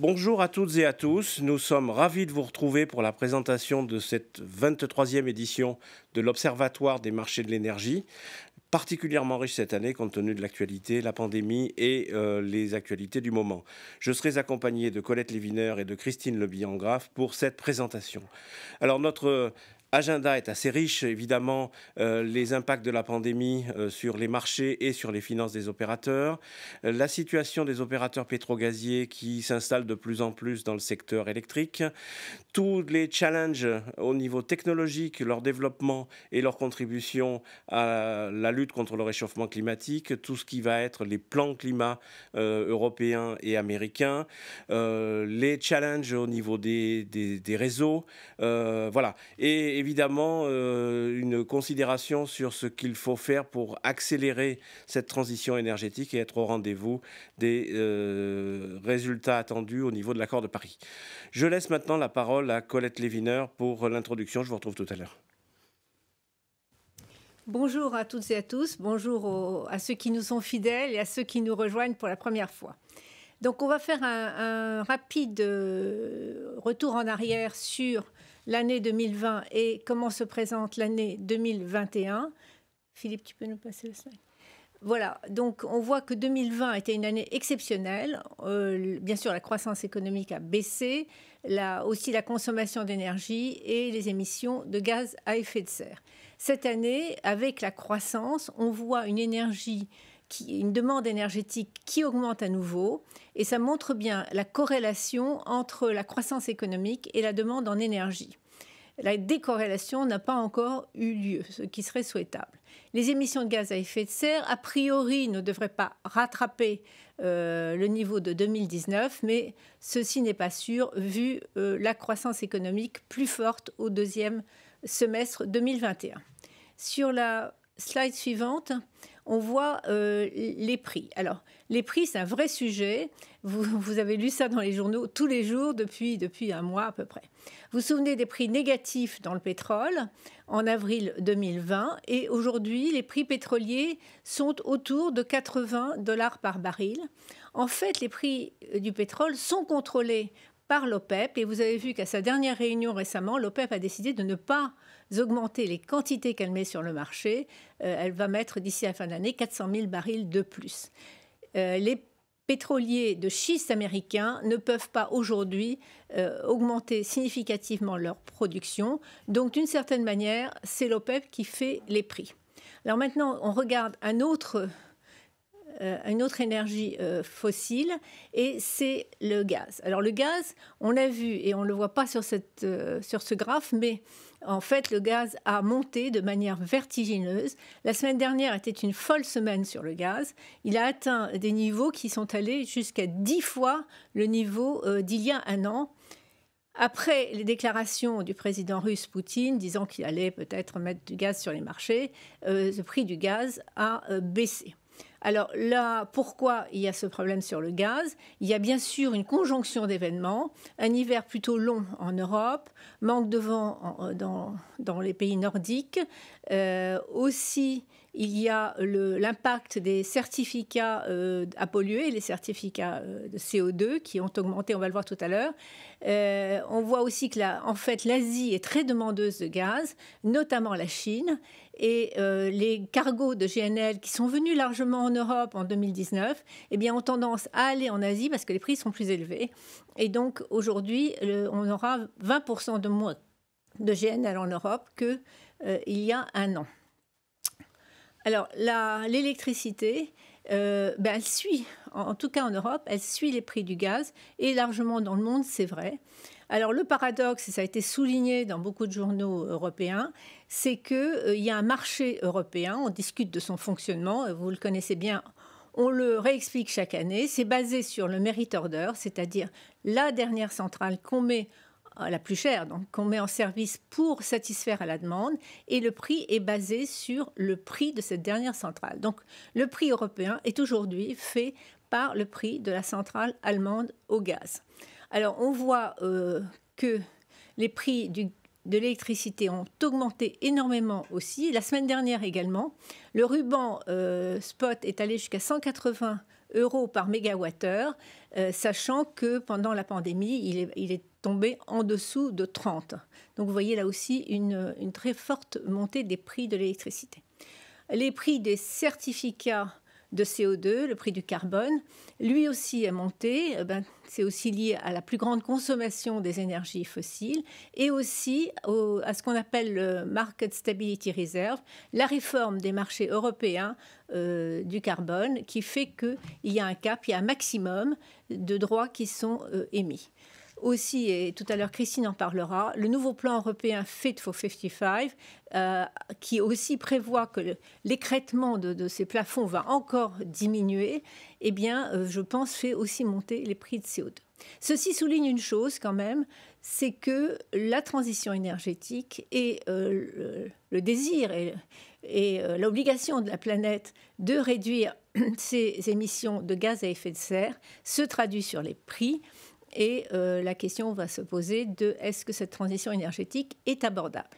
Bonjour à toutes et à tous. Nous sommes ravis de vous retrouver pour la présentation de cette 23e édition de l'Observatoire des marchés de l'énergie, particulièrement riche cette année compte tenu de l'actualité, la pandémie et euh, les actualités du moment. Je serai accompagné de Colette Lévineur et de Christine Le pour cette présentation. Alors notre agenda est assez riche, évidemment, euh, les impacts de la pandémie euh, sur les marchés et sur les finances des opérateurs, euh, la situation des opérateurs pétrogaziers qui s'installent de plus en plus dans le secteur électrique, tous les challenges au niveau technologique, leur développement et leur contribution à la lutte contre le réchauffement climatique, tout ce qui va être les plans climat européens et américains, les challenges au niveau des, des, réseaux, voilà. et évidemment euh, une considération sur ce qu'il faut faire pour accélérer cette transition énergétique et être au rendez-vous des euh, résultats attendus au niveau de l'accord de Paris. Je laisse maintenant la parole à Colette Lévineur pour l'introduction. Je vous retrouve tout à l'heure. Bonjour à toutes et à tous, bonjour à ceux qui nous sont fidèles et à ceux qui nous rejoignent pour la première fois. Donc on va faire un rapide euh, retour en arrière sur l'année 2020 et comment se présente l'année 2021. Philippe, tu peux nous passer le slide voilà, donc on voit que 2020 était une année exceptionnelle. Euh, bien sûr, la croissance économique a baissé, aussi la consommation d'énergie et les émissions de gaz à effet de serre. Cette année, avec la croissance, on voit une énergie qui, une demande énergétique qui augmente à nouveau. Et ça montre bien la corrélation entre la croissance économique et la demande en énergie. La décorrélation n'a pas encore eu lieu, ce qui serait souhaitable. Les émissions de gaz à effet de serre, a priori, ne devraient pas rattraper euh, le niveau de 2019, mais ceci n'est pas sûr vu euh, la croissance économique plus forte au deuxième semestre 2021. Sur la slide suivante, on voit euh, les prix. Alors, les prix, c'est un vrai sujet. Vous, avez lu ça dans les journaux tous les jours depuis, depuis un mois à peu près. Vous vous souvenez des prix négatifs dans le pétrole en avril 2020 et aujourd'hui, les prix pétroliers sont autour de 80 dollars par baril. En fait, les prix euh, du pétrole sont contrôlés par l'OPEP e et vous avez vu qu'à sa dernière réunion récemment, l'OPEP e a décidé de ne pas augmenter les quantités qu'elle met sur le marché, euh, elle va mettre d'ici à la fin d'année l'année 400 000 barils de plus. Euh, les pétroliers de schiste américains ne peuvent pas aujourd'hui euh, augmenter significativement leur production. Donc d'une certaine manière, c'est l'OPEP qui fait les prix. Alors maintenant, on regarde un autre une autre énergie fossile et c'est le gaz. Alors le gaz, on l'a vu et on ne le voit pas sur, cette, sur ce graphe, mais en fait, le gaz a monté de manière vertigineuse. La semaine dernière était une folle semaine sur le gaz. Il a atteint des niveaux qui sont allés jusqu'à dix fois le niveau euh, d'il y a un an. Après les déclarations du président russe Poutine disant qu'il allait peut-être mettre du gaz sur les marchés, euh, le prix du gaz a euh, baissé. Alors là, pourquoi il y a ce problème sur le gaz Il y a bien sûr une conjonction d'événements, un hiver plutôt long en Europe, manque de vent euh, dans, les pays nordiques, euh, aussi il y a l'impact des certificats euh, à polluer, les certificats euh, de CO2 qui ont augmenté, on va le voir tout à l'heure. Euh, on voit aussi que en fait l'Asie est très demandeuse de gaz, notamment la Chine, et les cargos de GNL qui sont venus largement en Europe en 2019, eh bien ont tendance à aller en Asie parce que les prix sont plus élevés. Et donc aujourd'hui, on aura 20% de moins de GNL en Europe qu'il y a un an. Alors, l'électricité, euh, ben, elle suit, en, tout cas en Europe, elle suit les prix du gaz et largement dans le monde, c'est vrai. Alors le paradoxe, et ça a été souligné dans beaucoup de journaux européens, c'est qu'il euh, y a un marché européen, on discute de son fonctionnement, euh, vous le connaissez bien, on le réexplique chaque année, c'est basé sur le mérite order, c'est-à-dire la dernière centrale qu'on met euh, la plus chère, donc qu'on met en service pour satisfaire à la demande, et le prix est basé sur le prix de cette dernière centrale. Donc le prix européen est aujourd'hui fait par le prix de la centrale allemande au gaz. Alors on voit euh, que les prix du, de l'électricité ont augmenté énormément aussi. La semaine dernière également, le ruban euh, spot est allé jusqu'à 180 euros par mégawattheure, sachant que pendant la pandémie, il, il, est, tomber en dessous de 30. Donc vous voyez là aussi une, très forte montée des prix de l'électricité. Les prix des certificats de CO2, le prix du carbone, lui aussi est monté. Eh ben, c'est aussi lié à la plus grande consommation des énergies fossiles et aussi à ce qu'on appelle le Market Stability Reserve, la réforme des marchés européens euh, du carbone qui fait qu'il y a un cap, il y a un maximum de droits qui sont euh, émis aussi, et tout à l'heure Christine en parlera, le nouveau plan européen Fit for 55, euh, qui aussi prévoit que l'écrêtement de, ces plafonds va encore diminuer, eh bien, euh, je pense, fait aussi monter les prix de CO2. Ceci souligne une chose quand même, c'est que la transition énergétique et euh, le, désir et, et l'obligation de la planète de réduire ses émissions de gaz à effet de serre se traduit sur les prix et euh, la question va se poser de est-ce que cette transition énergétique est abordable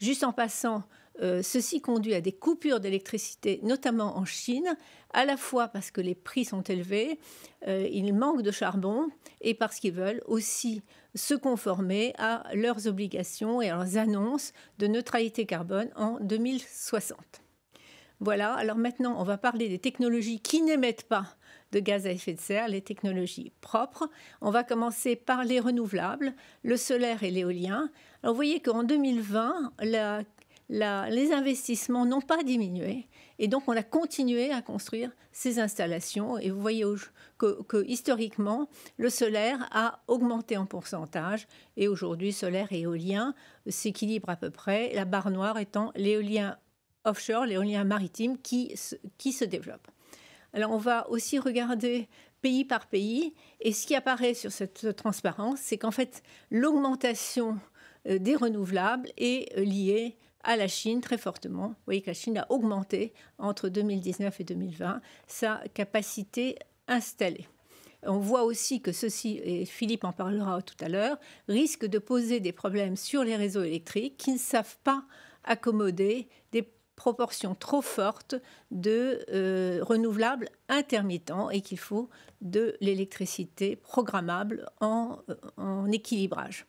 Juste en passant, euh, ceci conduit à des coupures d'électricité, notamment en Chine, à la fois parce que les prix sont élevés, euh, il manque de charbon, et parce qu'ils veulent aussi se conformer à leurs obligations et à leurs annonces de neutralité carbone en 2060. Voilà, alors maintenant on va parler des technologies qui n'émettent pas de gaz à effet de serre, les technologies propres. On va commencer par les renouvelables, le solaire et l'éolien. Alors vous voyez qu'en 2020, les investissements n'ont pas diminué. Et donc, on a continué à construire ces installations. Et vous voyez que, historiquement, le solaire a augmenté en pourcentage. Et aujourd'hui, solaire et éolien s'équilibrent à peu près, la barre noire étant l'éolien offshore, l'éolien maritime qui se développe. Alors on va aussi regarder pays par pays, et ce qui apparaît sur cette transparence, c'est qu'en fait, l'augmentation euh, des renouvelables est euh, liée à la Chine très fortement. Vous voyez que la Chine a augmenté entre 2019 et 2020 sa capacité installée. On voit aussi que ceci, et Philippe en parlera tout à l'heure, risque de poser des problèmes sur les réseaux électriques qui ne savent pas accommoder proportion trop forte de euh, renouvelables intermittents et qu'il faut de l'électricité programmable en, euh, en, équilibrage.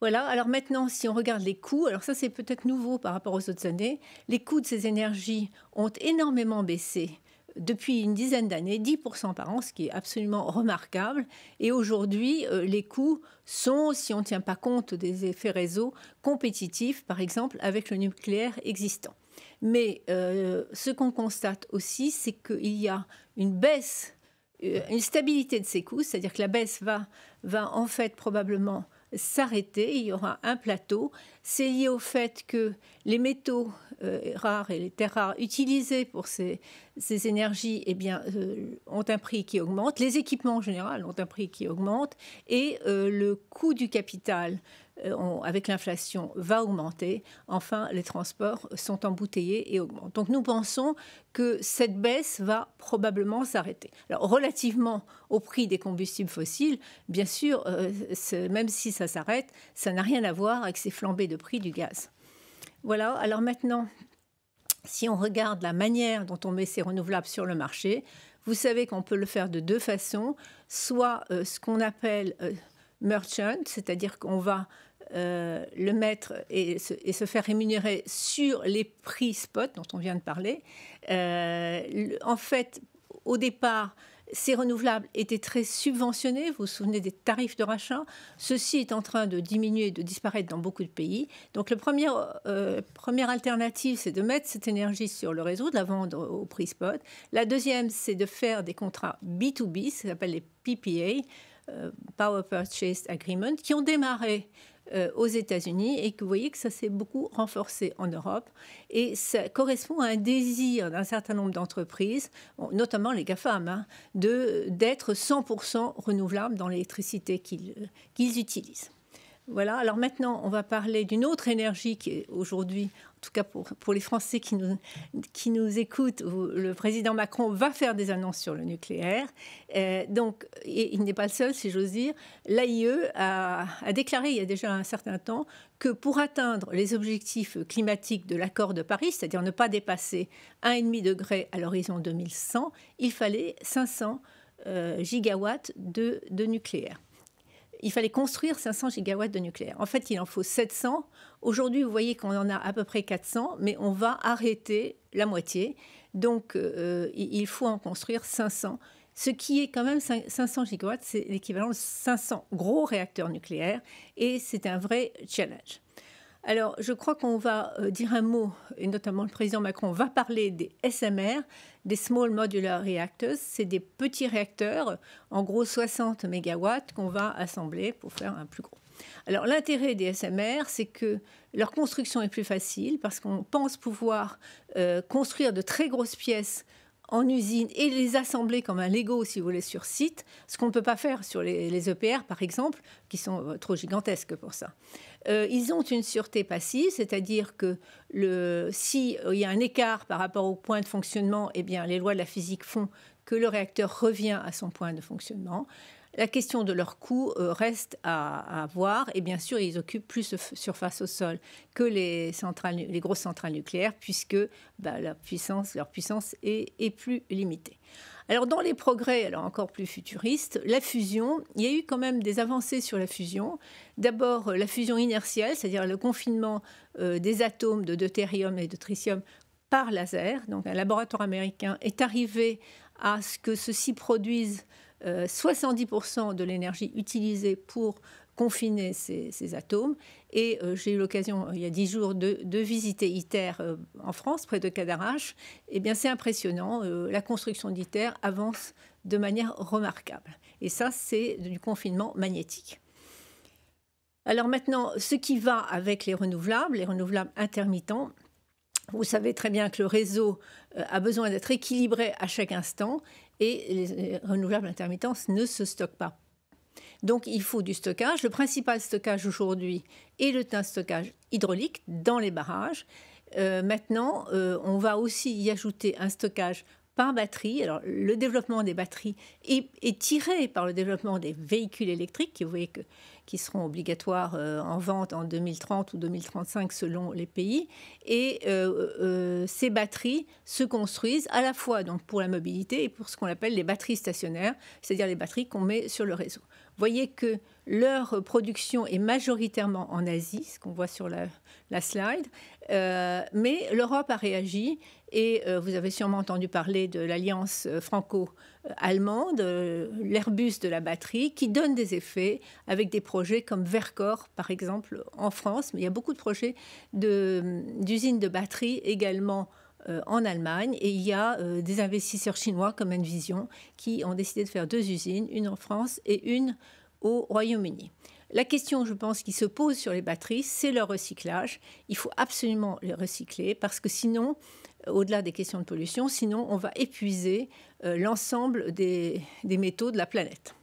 Voilà, alors maintenant, si on regarde les coûts, alors ça c'est peut-être nouveau par rapport aux autres années, les coûts de ces énergies ont énormément baissé depuis une dizaine d'années 10% par an, ce qui est absolument remarquable. Et aujourd'hui, euh, les coûts sont, si on ne tient pas compte des effets réseaux, compétitifs, par exemple, avec le nucléaire existant. Mais euh, ce qu'on constate aussi, c'est qu'il y a une baisse, euh, une stabilité de ces coûts, c'est-à-dire que la baisse va, va en fait probablement s'arrêter. Il y aura un plateau. C'est lié au fait que les métaux euh, rares et les terres rares utilisées pour ces, énergies eh bien, euh, ont un prix qui augmente. Les équipements en général ont un prix qui augmente. Et euh, le coût du capital euh, avec l'inflation, va augmenter. Enfin, les transports sont embouteillés et augmentent. Donc nous pensons que cette baisse va probablement s'arrêter. Alors relativement au prix des combustibles fossiles, bien sûr, euh, même si ça s'arrête, ça n'a rien à voir avec ces flambées de prix du gaz. Voilà, alors maintenant, si on regarde la manière dont on met ces renouvelables sur le marché, vous savez qu'on peut le faire de deux façons, soit euh, ce qu'on appelle merchant, c'est-à-dire qu'on va euh, le mettre et se, faire rémunérer sur les prix spot dont on vient de parler. Euh, en fait, au départ, ces renouvelables étaient très subventionnés. Vous vous souvenez des tarifs de rachat. Ceci est en train de diminuer, de disparaître dans beaucoup de pays. Donc, la première, euh, première alternative, c'est de mettre cette énergie sur le réseau, de la vendre au prix spot. La deuxième, c'est de faire des contrats B2B, ce qu'on appelle les PPA, euh, power Purchase Agreement, qui ont démarré euh, aux États-Unis et que vous voyez que ça s'est beaucoup renforcé en Europe. Et ça correspond à un désir d'un certain nombre d'entreprises, notamment les GAFAM, hein, de, d'être 100% renouvelables dans l'électricité qu'ils euh, utilisent. Voilà, alors maintenant, on va parler d'une autre énergie qui est aujourd'hui, en tout cas pour, les Français qui nous, écoutent, le président Macron va faire des annonces sur le nucléaire. Euh, donc, il n'est pas le seul, si j'ose dire. L'AIE a, déclaré il y a déjà un certain temps que pour atteindre les objectifs climatiques de l'accord de Paris, c'est-à-dire ne pas dépasser 1,5 degré à l'horizon 2100, il fallait 500 euh, gigawatts de nucléaire il fallait construire 500 gigawatts de nucléaire. En fait, il en faut 700. Aujourd'hui, vous voyez qu'on en a à peu près 400, mais on va arrêter la moitié. Donc, euh, euh, il faut en construire 500. Ce qui est quand même 500 gigawatts, c'est l'équivalent de 500 gros réacteurs nucléaires, et c'est un vrai challenge. Alors, je crois qu'on va euh, dire un mot, et notamment le président Macron va parler des SMR, des Small Modular Reactors. C'est des petits réacteurs, en gros 60 mégawatts, qu'on va assembler pour faire un plus gros. Alors, l'intérêt des SMR, c'est que leur construction est plus facile parce qu'on pense pouvoir euh, construire de très grosses pièces en usine et les assembler comme un Lego, si vous voulez, sur site, ce qu'on ne peut pas faire sur les, EPR, e par exemple, qui sont euh, trop gigantesques pour ça. Euh, ils ont une sûreté passive, c'est-à-dire que le, si euh, il y a un écart par rapport au point de fonctionnement, eh les lois de la physique font que le réacteur revient à son point de fonctionnement. La question de leur coût euh, reste à, voir. Et bien sûr, ils occupent plus de surface au sol que les, grosses centrales nucléaires, puisque bah, puissance, leur puissance est plus limitée. Alors dans les progrès, alors encore plus futuristes, la fusion, il y a eu quand même des avancées sur la fusion. D'abord euh, la fusion inertielle, c'est-à-dire le confinement euh, des atomes de deutérium et de tritium par laser. Donc un laboratoire américain est arrivé à ce que ceci produise 70% de l'énergie utilisée pour confiner ces, atomes. Et euh, j'ai eu l'occasion, euh, il y a dix jours, de, visiter ITER euh, en France, près de Cadarache. et eh bien, c'est impressionnant. la construction d'ITER avance de manière remarquable. Et ça, c'est du confinement magnétique. Alors maintenant, ce qui va avec les renouvelables, les renouvelables intermittents, vous savez très bien que le réseau a besoin d'être équilibré à chaque instant et les renouvelables intermittents ne se stockent pas donc il faut du stockage. Le principal stockage aujourd'hui est le stockage hydraulique dans les barrages. Euh, maintenant, euh, on va aussi y ajouter un stockage par batterie. Alors, le développement des batteries est, tiré par le développement des véhicules électriques, qui, seront obligatoires euh, en vente en 2030 ou 2035 selon les pays. Et ces batteries se construisent à la fois donc, pour la mobilité et pour ce qu'on appelle les batteries stationnaires, c'est-à-dire les batteries qu'on met sur le réseau voyez que leur production est majoritairement en Asie, ce qu'on voit sur la, slide, euh, mais l'Europe a réagi et euh, vous avez sûrement entendu parler de l'alliance euh, franco-allemande, l'Airbus de la batterie, qui donne des effets avec des projets comme Vercor, par exemple, en France, mais il y a beaucoup de projets d'usines de, de batterie également euh, en Allemagne. Et il y a euh, des investisseurs chinois comme Envision qui ont décidé de faire deux usines, une en France et une au Royaume-Uni. La question, je pense, qui se pose sur les batteries, c'est leur recyclage. Il faut absolument les recycler parce que sinon, euh, au-delà des questions de pollution, sinon on va épuiser l'ensemble des, des métaux de la planète.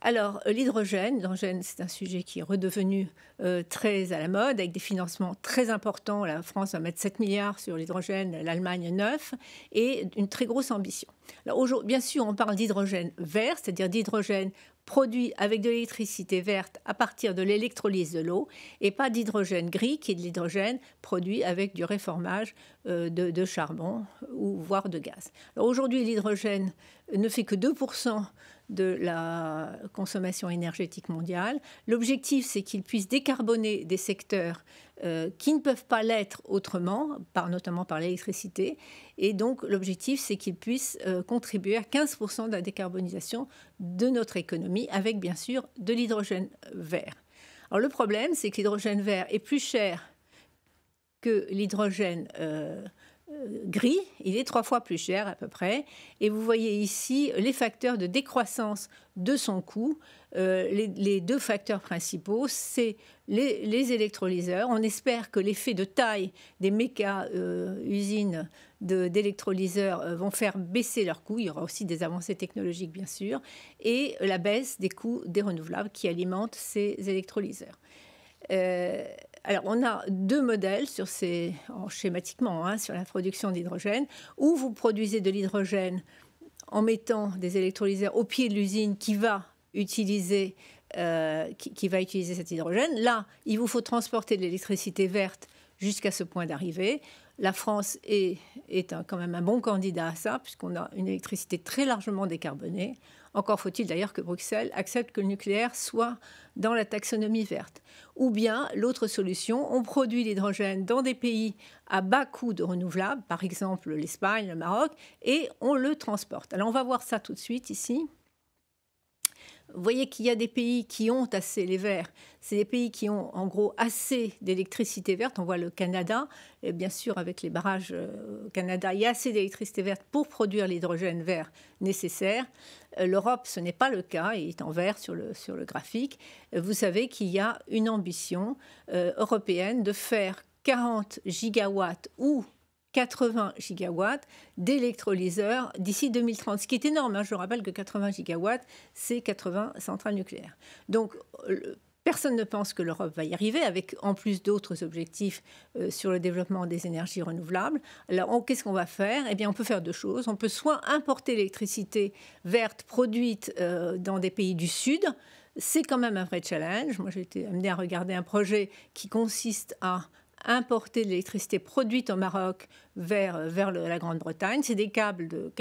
Alors, euh, l'hydrogène, c'est un sujet qui est redevenu euh, très à la mode, avec des financements très importants. La France va mettre 7 milliards sur l'hydrogène, l'Allemagne 9, et une très grosse ambition. Alors, bien sûr, on parle d'hydrogène vert, c'est-à-dire d'hydrogène produit avec de l'électricité verte à partir de l'électrolyse de l'eau, et pas d'hydrogène gris, qui est de l'hydrogène produit avec du réformage euh, de, charbon ou voire de gaz. Aujourd'hui, l'hydrogène ne fait que 2% de la consommation énergétique mondiale. L'objectif, c'est qu'ils puissent décarboner des secteurs euh, qui ne peuvent pas l'être autrement, par, notamment par l'électricité. Et donc, l'objectif, c'est qu'ils puisse euh, contribuer à 15% de la décarbonisation de notre économie, avec bien sûr de l'hydrogène vert. Alors, le problème, c'est que l'hydrogène vert est plus cher que l'hydrogène euh, euh, gris, il est trois fois plus cher à peu près. Et vous voyez ici les facteurs de décroissance de son coût. Euh, les, deux facteurs principaux, c'est les, électrolyseurs. On espère que l'effet de taille des méca-usines d'électrolyseurs euh, vont faire baisser leurs coûts. Il y aura aussi des avancées technologiques, bien sûr, et la baisse des coûts des renouvelables qui alimentent ces électrolyseurs alors, on a deux modèles sur ces, schématiquement hein, sur la production d'hydrogène, où vous produisez de l'hydrogène en mettant des électrolyseurs au pied de l'usine qui va utiliser euh, qui, va utiliser cet hydrogène. Là, il vous faut transporter de l'électricité verte jusqu'à ce point d'arrivée. La France est, est quand même un bon candidat à ça, puisqu'on a une électricité très largement décarbonée. Encore faut-il d'ailleurs que Bruxelles accepte que le nucléaire soit dans la taxonomie verte. Ou bien, l'autre solution, on produit l'hydrogène dans des pays à bas coût de renouvelables, par exemple l'Espagne, le Maroc, et on le transporte. Alors on va voir ça tout de suite ici. Vous voyez qu'il y a des pays qui ont assez les verts. C'est des pays qui ont en gros assez d'électricité verte. On voit le Canada, et bien sûr avec les barrages euh, au Canada, il y a assez d'électricité verte pour produire l'hydrogène vert nécessaire. Euh, L'Europe, ce n'est pas le cas, il est en vert sur le, sur le graphique. Euh, vous savez qu'il y a une ambition européenne de faire 40 gigawatts ou 80 gigawatts d'électrolyseurs d'ici 2030, ce qui est énorme. Hein. Je rappelle que 80 gigawatts, c'est 80 centrales nucléaires. Donc, euh, Personne ne pense que l'Europe va y arriver, avec en plus d'autres objectifs euh, sur le développement des énergies renouvelables. Alors, qu'est-ce qu'on va faire Eh bien, on peut faire deux choses. On peut soit importer l'électricité verte produite euh, dans des pays du Sud. C'est quand même un vrai challenge. Moi, j'ai été amenée à regarder un projet qui consiste à importer de l'électricité produite au Maroc vers, vers la Grande-Bretagne. C'est des câbles de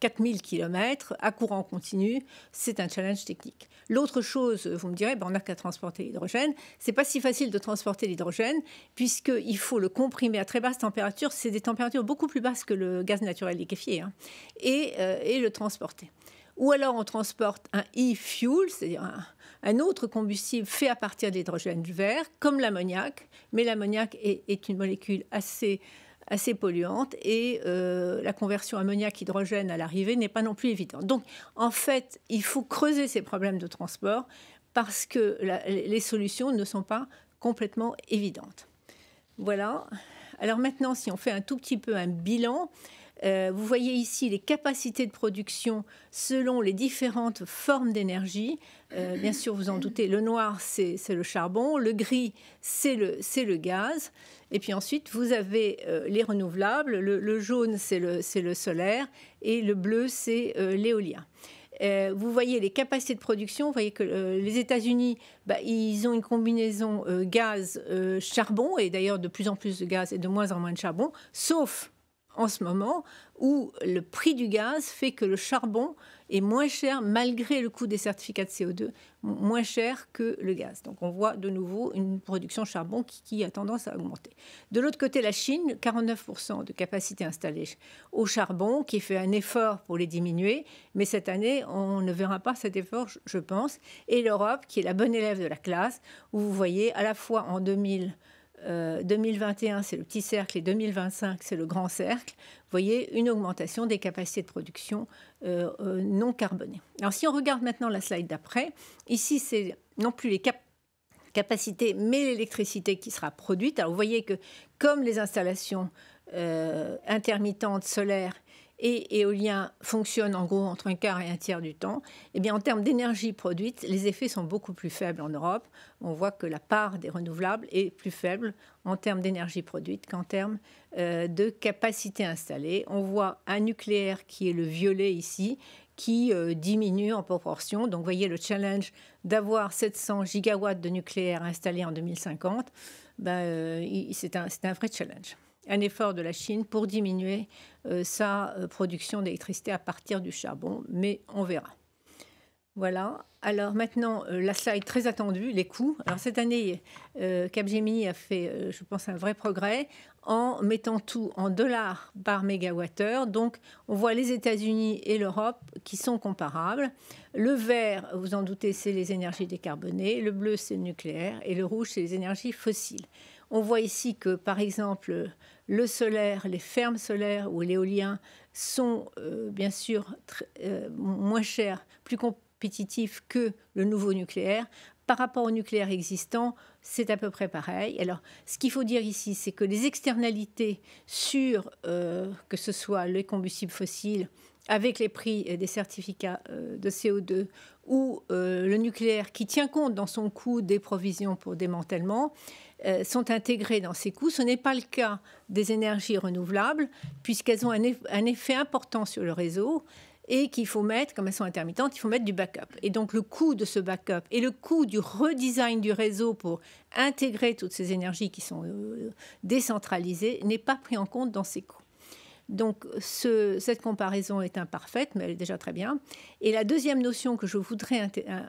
4000 km à courant continu. C'est un challenge technique. L'autre chose, vous me direz, ben on n'a qu'à transporter l'hydrogène. C'est pas si facile de transporter l'hydrogène puisqu'il faut le comprimer à très basse température. C'est des températures beaucoup plus basses que le gaz naturel liquéfié hein, et, euh, et le transporter. Ou alors on transporte un e-fuel, c'est-à-dire un, un autre combustible fait à partir d'hydrogène vert, comme l'ammoniac, mais l'ammoniac est, une molécule assez assez polluante et euh, la conversion ammoniac-hydrogène à l'arrivée n'est pas non plus évidente. Donc en fait, il faut creuser ces problèmes de transport parce que les solutions ne sont pas complètement évidentes. Voilà. Alors maintenant, si on fait un tout petit peu un bilan, euh, vous voyez ici les capacités de production selon les différentes formes d'énergie. Euh, bien sûr, vous en doutez, le noir, c'est le charbon, le gris, c'est le, gaz. Et puis ensuite, vous avez euh, les renouvelables, le, jaune, c'est le, solaire, et le bleu, c'est l'éolien vous voyez les capacités de production. Vous voyez que les États-Unis, bah, ils ont une combinaison gaz-charbon, et d'ailleurs de plus en plus de gaz et de moins en moins de charbon, sauf en ce moment où le prix du gaz fait que le charbon est moins cher, malgré le coût des certificats de CO2, moins cher que le gaz. Donc on voit de nouveau une production de charbon qui, a tendance à augmenter. De l'autre côté, la Chine, 49% de capacité installée au charbon, qui fait un effort pour les diminuer, mais cette année, on ne verra pas cet effort, je pense. Et l'Europe, qui est la bonne élève de la classe, où vous voyez à la fois en 2000... 2021, euh, c'est le petit cercle, et 2025, c'est le grand cercle, vous voyez une augmentation des capacités de production euh, euh, non carbonées. Alors si on regarde maintenant la slide d'après, ici, c'est non plus les capacités, mais l'électricité qui sera produite. Alors vous voyez que comme les installations intermittentes solaires et éolien fonctionne en gros entre un quart et un tiers du temps, eh bien en termes d'énergie produite, les effets sont beaucoup plus faibles en Europe. On voit que la part des renouvelables est plus faible en termes d'énergie produite qu'en termes euh, de capacité installée. On voit un nucléaire qui est le violet ici, qui euh, diminue en proportion. Donc, vous voyez le challenge d'avoir 700 gigawatts de nucléaire installés en 2050, ben, euh, c'est un vrai challenge un effort de la Chine pour diminuer euh, sa euh, production d'électricité à partir du charbon, mais on verra. Voilà. Alors maintenant, euh, la slide très attendue, les coûts. Alors cette année, Capgemini a fait, je pense, un vrai progrès en mettant tout en dollars par mégawattheure. Donc on voit les États-Unis et l'Europe qui sont comparables. Le vert, vous en doutez, c'est les énergies décarbonées. Le bleu, c'est le nucléaire. Et le rouge, c'est les énergies fossiles. On voit ici que, par exemple, le solaire, les fermes solaires ou l'éolien sont euh, bien sûr euh, moins chers, plus compétitifs que le nouveau nucléaire. Par rapport au nucléaire existant, c'est à peu près pareil. Alors, ce qu'il faut dire ici, c'est que les externalités sur, euh, que ce soit les combustibles fossiles, avec les prix des certificats de CO2 où euh, le nucléaire, qui tient compte dans son coût des provisions pour démantèlement, euh, sont intégrés dans ces coûts. Ce n'est pas le cas des énergies renouvelables, puisqu'elles ont un, effet important sur le réseau et qu'il faut mettre, comme elles sont intermittentes, il faut mettre du backup. Et donc le coût de ce backup et le coût du redesign du réseau pour intégrer toutes ces énergies qui sont euh, décentralisées n'est pas pris en compte dans ces coûts. Donc cette comparaison est imparfaite, mais elle est déjà très bien. Et la deuxième notion que je voudrais, euh,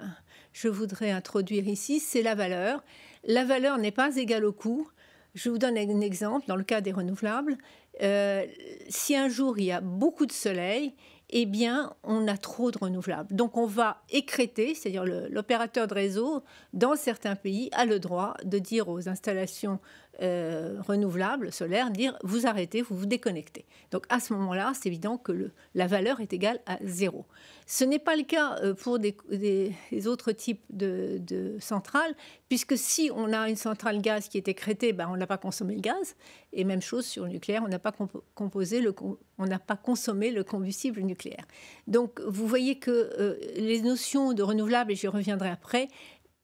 je voudrais introduire ici, c'est la valeur. La valeur n'est pas égale au coût. Je vous donne un exemple dans le cas des renouvelables. Euh, si un jour il y a beaucoup de soleil, eh bien, on a trop de renouvelables. Donc, on va écréter, c'est-à-dire l'opérateur de réseau, dans certains pays, a le droit de dire aux installations renouvelables, renouvelable, solaire, dire vous arrêtez, vous vous déconnectez. Donc à ce moment-là, c'est évident que le, la valeur est égale à zéro. Ce n'est pas le cas euh, pour des, autres types de, centrales, puisque si on a une centrale gaz qui est écrétée, ben, on n'a pas consommé le gaz. Et même chose sur le nucléaire, on n'a pas, composé le, on pas consommé le combustible nucléaire. Donc vous voyez que euh, les notions de renouvelable, et j'y reviendrai après,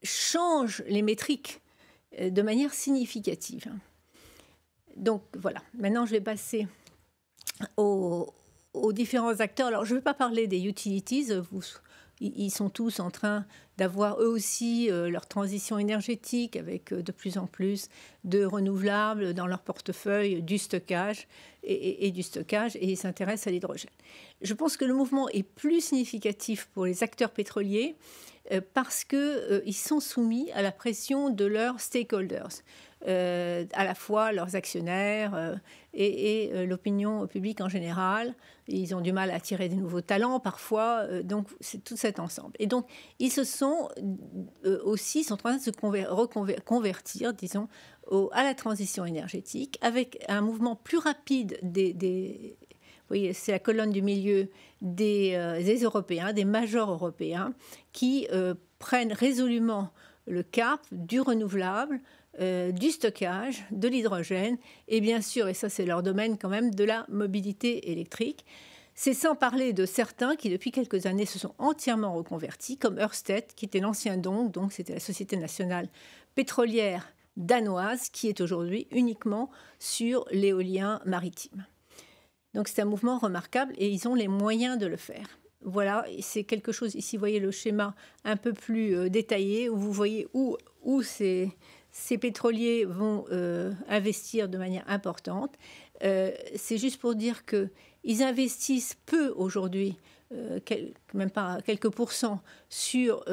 changent les métriques euh, de manière significative. Donc voilà, maintenant je vais passer aux, différents acteurs. Alors je ne vais pas parler des utilities, vous, ils sont tous en train d'avoir eux aussi euh, leur transition énergétique avec euh, de plus en plus de renouvelables dans leur portefeuille, du stockage et, du stockage, et ils s'intéressent à l'hydrogène. Je pense que le mouvement est plus significatif pour les acteurs pétroliers euh, parce qu'ils sont soumis à la pression de leurs stakeholders. Euh, à la fois leurs actionnaires euh, et, euh, l'opinion publique en général. Ils ont du mal à attirer des nouveaux talents parfois, donc c'est tout cet ensemble. Et donc ils se sont aussi sont en train de se reconvertir, disons, à la transition énergétique avec un mouvement plus rapide des, des voyez, c'est la colonne du milieu des, Européens, des majors européens, qui prennent résolument le cap du renouvelable, euh, du stockage, de l'hydrogène et bien sûr, et ça c'est leur domaine quand même, de la mobilité électrique. C'est sans parler de certains qui, depuis quelques années, se sont entièrement reconvertis, comme Ørsted, qui était l'ancien DONG, donc c'était la Société nationale pétrolière danoise, qui est aujourd'hui uniquement sur l'éolien maritime. Donc c'est un mouvement remarquable et ils ont les moyens de le faire. Voilà, c'est quelque chose, ici vous voyez le schéma un peu plus euh, détaillé, où vous voyez où, où c'est ces pétroliers vont euh, investir de manière importante. Euh, c'est juste pour dire qu'ils investissent peu aujourd'hui, euh, même pas quelques pourcents, sur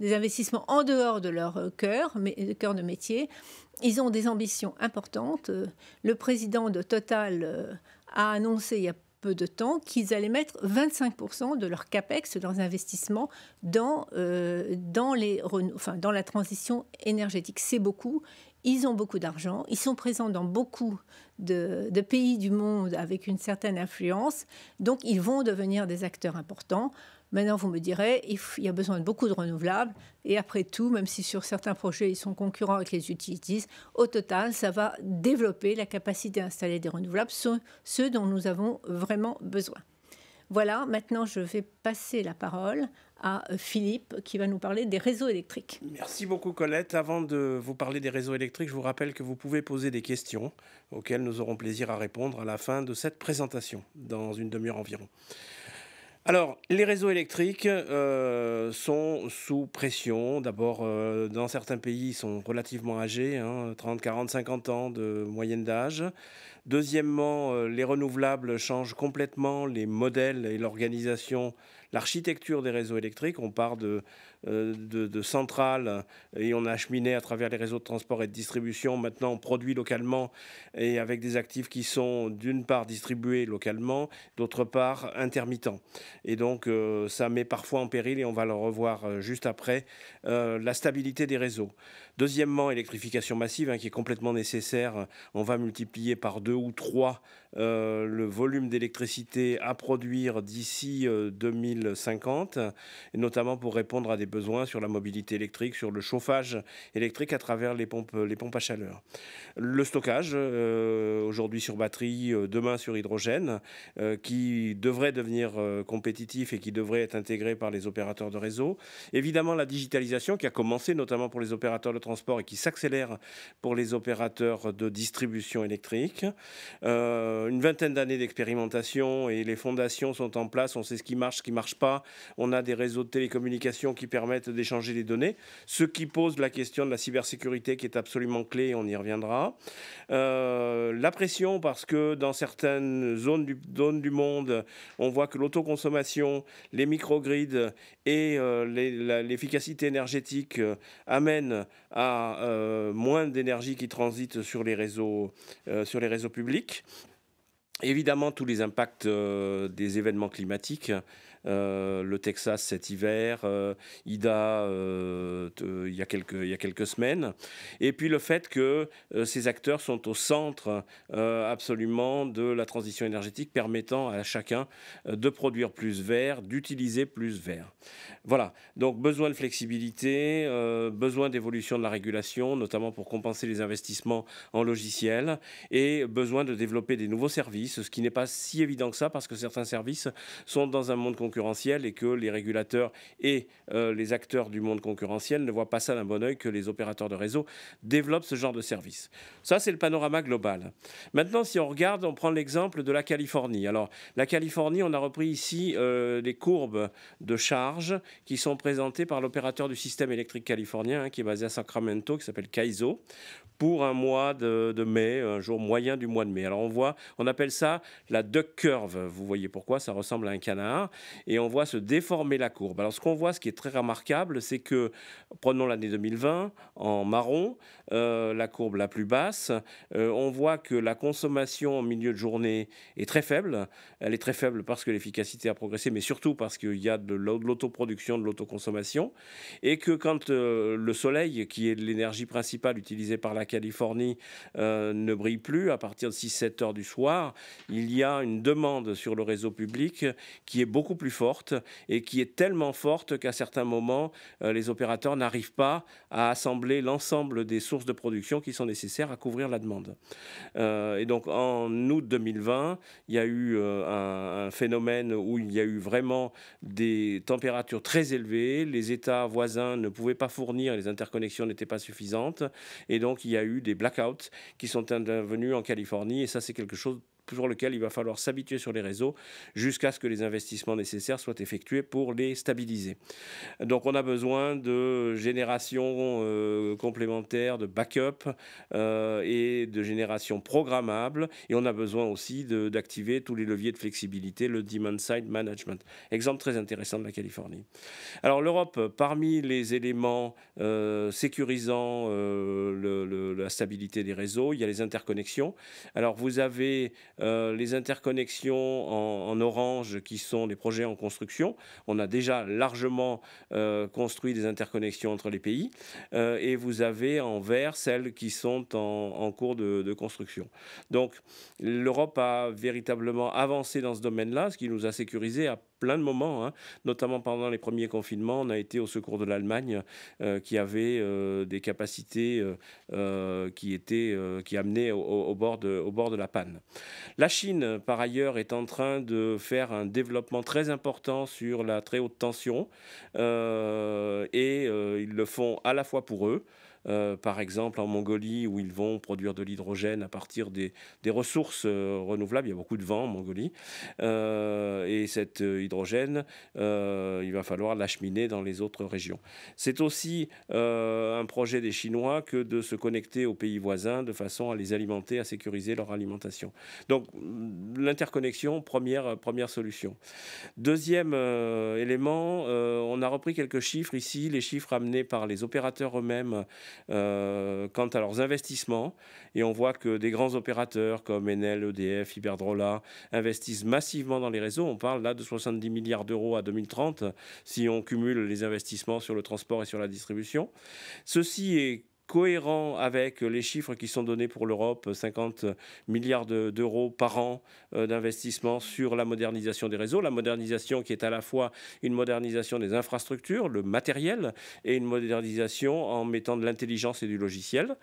des investissements en dehors de leur cœur, mais, cœur de métier. Ils ont des ambitions importantes. Le président de Total a annoncé il y a peu de temps qu'ils allaient mettre 25% de leur capex, de leurs investissements, dans, euh, dans, les, enfin, dans la transition énergétique. C'est beaucoup. Ils ont beaucoup d'argent, ils sont présents dans beaucoup de, pays du monde avec une certaine influence, donc ils vont devenir des acteurs importants. Maintenant, vous me direz, il y a besoin de beaucoup de renouvelables. Et après tout, même si sur certains projets, ils sont concurrents avec les utilities, au total, ça va développer la capacité à installer des renouvelables, ceux, ceux dont nous avons vraiment besoin. Voilà, maintenant je vais passer la parole à euh, Philippe qui va nous parler des réseaux électriques. Merci beaucoup Colette. Avant de vous parler des réseaux électriques, je vous rappelle que vous pouvez poser des questions auxquelles nous aurons plaisir à répondre à la fin de cette présentation, dans une demi-heure environ. Alors, les réseaux électriques euh, sont sous pression. D'abord, euh, dans certains pays, ils sont relativement âgés, 30, 40, 50 ans de moyenne d'âge. Deuxièmement, euh, les renouvelables changent complètement les modèles et l'organisation, l'architecture des réseaux électriques. On part de euh, de, centrales euh, et on a acheminé à travers les réseaux de transport et de distribution. Maintenant, on produit localement et avec des actifs qui sont d'une part distribués localement, d'autre part intermittents. Et donc, euh, ça met parfois en péril, et on va le revoir juste après, la stabilité des réseaux. Deuxièmement, électrification massive hein, qui est complètement nécessaire. On va multiplier par deux ou trois euh, le volume d'électricité à produire d'ici 2050, euh, notamment pour répondre à des besoins sur la mobilité électrique, sur le chauffage électrique à travers les pompes, les pompes à chaleur. Le stockage, euh, aujourd'hui sur batterie, demain sur hydrogène, qui devrait devenir compétitif et qui devrait être intégré par les opérateurs de réseau. Évidemment, la digitalisation qui a commencé notamment pour les opérateurs de transport et qui s'accélère pour les opérateurs de distribution électrique. Euh, une vingtaine d'années d'expérimentation et les fondations sont en place. On sait ce qui marche, ce qui ne marche pas. On a des réseaux de télécommunications qui permettent d'échanger les données, ce qui pose la question de la cybersécurité qui est absolument clé on y reviendra. Euh, la pression parce que dans certaines zones du, du monde, on voit que l'autoconsommation, les microgrids et euh, l'efficacité énergétique amènent à euh, moins d'énergie qui transite sur les réseaux, euh, sur les réseaux publics. Évidemment, tous les impacts euh, des événements climatiques euh, le Texas cet hiver, euh, Ida euh, il y, a quelques, il y quelques semaines. Et puis le fait que ces acteurs sont au centre absolument de la transition énergétique permettant à chacun de produire plus vert, d'utiliser plus vert. Voilà, donc besoin de flexibilité, besoin d'évolution de la régulation, notamment pour compenser les investissements en logiciels et besoin de développer des nouveaux services, ce qui n'est pas si évident que ça parce que certains services sont dans un monde concurrentiel et que les régulateurs et euh, les acteurs du monde concurrentiel ne voient pas ça d'un bon oeil que les opérateurs de réseau développent ce genre de service. Ça, c'est le panorama global. Maintenant, si on regarde, on prend l'exemple de la Californie. Alors, la Californie, on a repris ici les euh, courbes de charge qui sont présentées par l'opérateur du système électrique californien hein, qui est basé à Sacramento, qui s'appelle CAISO, pour un mois de, de, mai, un jour moyen du mois de mai. Alors, on voit, on appelle ça la duck curve. Vous voyez pourquoi, ça ressemble à un canard et on voit se déformer la courbe. Alors ce qu'on voit, ce qui est très remarquable, c'est que, prenons l'année 2020, en marron, euh, la courbe la plus basse, euh, on voit que la consommation en milieu de journée est très faible. Elle est très faible parce que l'efficacité a progressé, mais surtout parce qu'il y a de l'autoproduction, de l'autoconsommation, et que quand euh, le soleil, qui est l'énergie principale utilisée par la Californie, ne brille plus à partir de 6-7 heures du soir, il y a une demande sur le réseau public qui est beaucoup plus forte et qui est tellement forte qu'à certains moments, euh, les opérateurs n'arrivent pas à assembler l'ensemble des sources de production qui sont nécessaires à couvrir la demande. Euh, et donc en août 2020, il y a eu euh, un, un, phénomène où il y a eu vraiment des températures très élevées, les États voisins ne pouvaient pas fournir, les interconnexions n'étaient pas suffisantes, et donc il y a eu des blackouts qui sont intervenus en Californie, et ça c'est quelque chose sur lequel il va falloir s'habituer sur les réseaux jusqu'à ce que les investissements nécessaires soient effectués pour les stabiliser. Donc on a besoin de générations euh, complémentaires, de backup euh, et de générations programmables et on a besoin aussi d'activer tous les leviers de flexibilité, le demand side management. Exemple très intéressant de la Californie. Alors l'Europe, parmi les éléments euh, sécurisant la stabilité des réseaux, il y a les interconnexions. Alors vous avez euh, les interconnexions en, orange qui sont les projets en construction. On a déjà largement euh, construit des interconnexions entre les pays euh, et vous avez en vert celles qui sont en, cours de, construction. Donc l'Europe a véritablement avancé dans ce domaine-là, ce qui nous a sécurisé à plein de moments, hein. notamment pendant les premiers confinements. On a été au secours de l'Allemagne euh, qui avait euh, des capacités euh, qui, étaient, qui amenaient bord de, au bord de la panne. La Chine, par ailleurs, est en train de faire un développement très important sur la très haute tension et ils le font à la fois pour eux. Euh, par exemple en Mongolie, où ils vont produire de l'hydrogène à partir des, ressources euh, renouvelables. Il y a beaucoup de vent en Mongolie. Euh, et cet hydrogène, il va falloir l'acheminer dans les autres régions. C'est aussi un projet des Chinois que de se connecter aux pays voisins de façon à les alimenter, à sécuriser leur alimentation. Donc mm, l'interconnexion, première, première solution. Deuxième élément, on a repris quelques chiffres ici, les chiffres amenés par les opérateurs eux-mêmes euh, quant à leurs investissements. Et on voit que des grands opérateurs comme Enel, EDF, Iberdrola investissent massivement dans les réseaux. On parle là de 70 milliards d'euros à 2030 si on cumule les investissements sur le transport et sur la distribution. Ceci est cohérent avec les chiffres qui sont donnés pour l'Europe, 50 milliards d'euros par an euh, d'investissement sur la modernisation des réseaux, la modernisation qui est à la fois une modernisation des infrastructures, le matériel, et une modernisation en mettant de l'intelligence et du logiciel.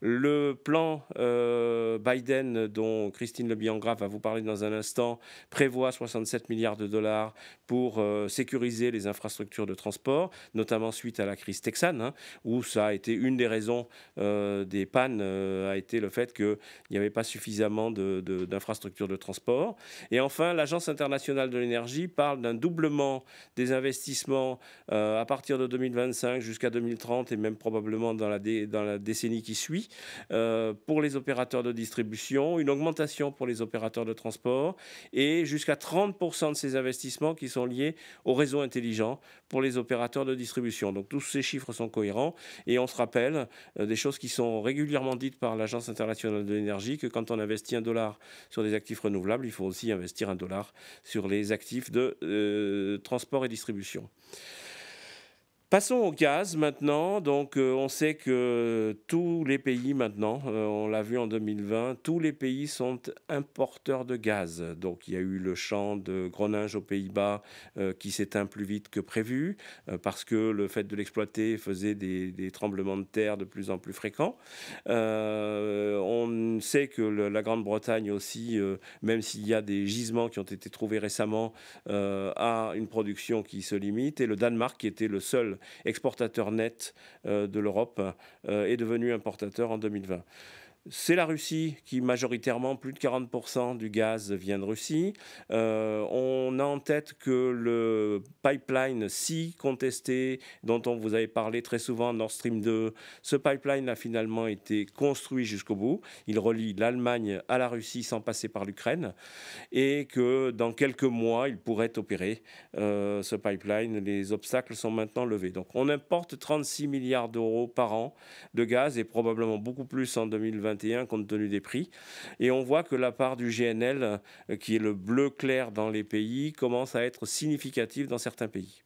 Le plan euh, Biden, dont Christine Le Biangra va vous parler dans un instant, prévoit 67 milliards de dollars pour euh, sécuriser les infrastructures de transport, notamment suite à la crise texane, hein, où ça a été une des raisons euh, des pannes euh, a été le fait qu'il n'y avait pas suffisamment d'infrastructures de, de transport. Et enfin, l'Agence internationale de l'énergie parle d'un doublement des investissements euh, à partir de 2025 jusqu'à 2030 et même probablement dans la, dé, dans la décennie qui suit pour les opérateurs de distribution, une augmentation pour les opérateurs de transport et jusqu'à 30% de ces investissements qui sont liés au réseau intelligent pour les opérateurs de distribution. Donc tous ces chiffres sont cohérents et on se rappelle euh, des choses qui sont régulièrement dites par l'Agence internationale de l'énergie, que quand on investit un dollar sur des actifs renouvelables, il faut aussi investir un dollar sur les actifs de euh, transport et distribution. Passons au gaz maintenant. Donc, euh, on sait que tous les pays maintenant, euh, on l'a vu en 2020, tous les pays sont importeurs de gaz. Donc, il y a eu le champ de Groningen aux Pays-Bas euh, qui s'éteint plus vite que prévu parce que le fait de l'exploiter faisait des, tremblements de terre de plus en plus fréquents. on sait que la Grande-Bretagne aussi, même s'il y a des gisements qui ont été trouvés récemment, a une production qui se limite. Et le Danemark, qui était le seul exportateur net euh, de l'Europe, euh, est devenu importateur en 2020. C'est la Russie qui, majoritairement, plus de 40% du gaz vient de Russie. Euh, on a en tête que le pipeline si contesté, dont on vous avait parlé très souvent, Nord Stream 2, ce pipeline a finalement été construit jusqu'au bout. Il relie l'Allemagne à la Russie sans passer par l'Ukraine. Et que dans quelques mois, il pourrait opérer euh, ce pipeline. Les obstacles sont maintenant levés. Donc on importe 36 milliards d'euros par an de gaz et probablement beaucoup plus en 2020 compte tenu des prix. Et on voit que la part du GNL, euh, qui est le bleu clair dans les pays, commence à être significative dans certains pays.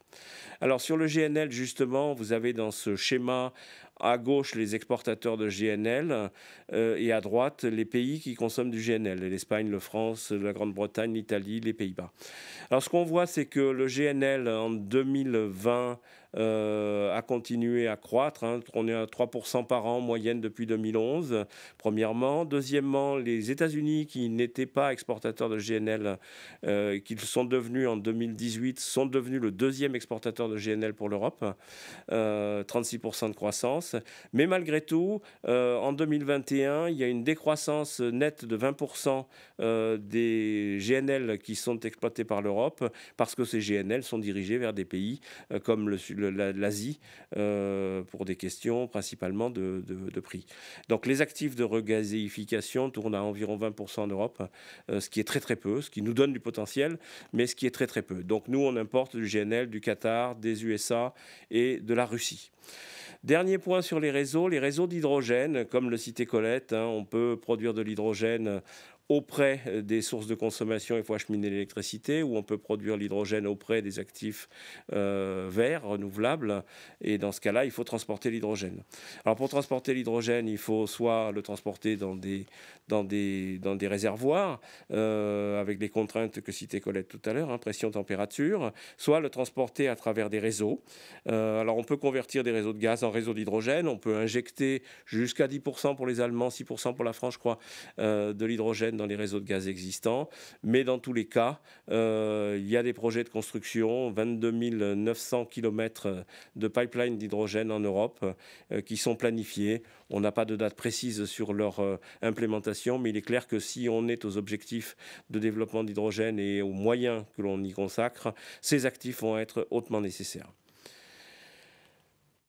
Alors sur le GNL, justement, vous avez dans ce schéma à gauche les exportateurs de GNL euh, et à droite les pays qui consomment du GNL, l'Espagne, la France, la Grande-Bretagne, l'Italie, les Pays-Bas. Alors ce qu'on voit, c'est que le GNL en 2020 euh, a continué à croître. Hein. On est à 3% par an en moyenne depuis 2011, premièrement. Deuxièmement, les États-Unis, qui n'étaient pas exportateurs de GNL, euh, qu'ils sont devenus en 2018, sont devenus le deuxième exportateur de GNL pour l'Europe, 36% euh, de croissance. Mais malgré tout, euh, en 2021, il y a une décroissance nette de 20% euh, des GNL qui sont exploités par l'Europe, parce que ces GNL sont dirigés vers des pays euh, comme l'Asie, pour des questions principalement de, de, prix. Donc les actifs de regazéification tournent à environ 20% en Europe, ce qui est très très peu, ce qui nous donne du potentiel, mais ce qui est très très peu. Donc nous, on importe du GNL du Qatar, des USA et de la Russie. Dernier point sur les réseaux, les réseaux d'hydrogène, comme le citait Colette, hein, on peut produire de l'hydrogène auprès euh, des sources de consommation, il faut acheminer l'électricité, ou on peut produire l'hydrogène auprès des actifs euh, verts, renouvelables, et dans ce cas-là, il faut transporter l'hydrogène. Alors pour transporter l'hydrogène, il faut soit le transporter dans des, des, dans des réservoirs, euh, avec les contraintes que citait Colette tout à l'heure, hein, pression, température, soit le transporter à travers des réseaux. alors on peut convertir des réseaux de gaz en réseaux d'hydrogène, on peut injecter jusqu'à 10% pour les Allemands, 6% pour la France, je crois, de l'hydrogène dans les réseaux de gaz existants. Mais dans tous les cas, euh, il y a des projets de construction, 22 900 km de pipelines d'hydrogène en Europe euh, qui sont planifiés. On n'a pas de date précise sur leur euh, implémentation, mais il est clair que si on est aux objectifs de développement d'hydrogène et aux moyens que l'on y consacre, ces actifs vont être hautement nécessaires.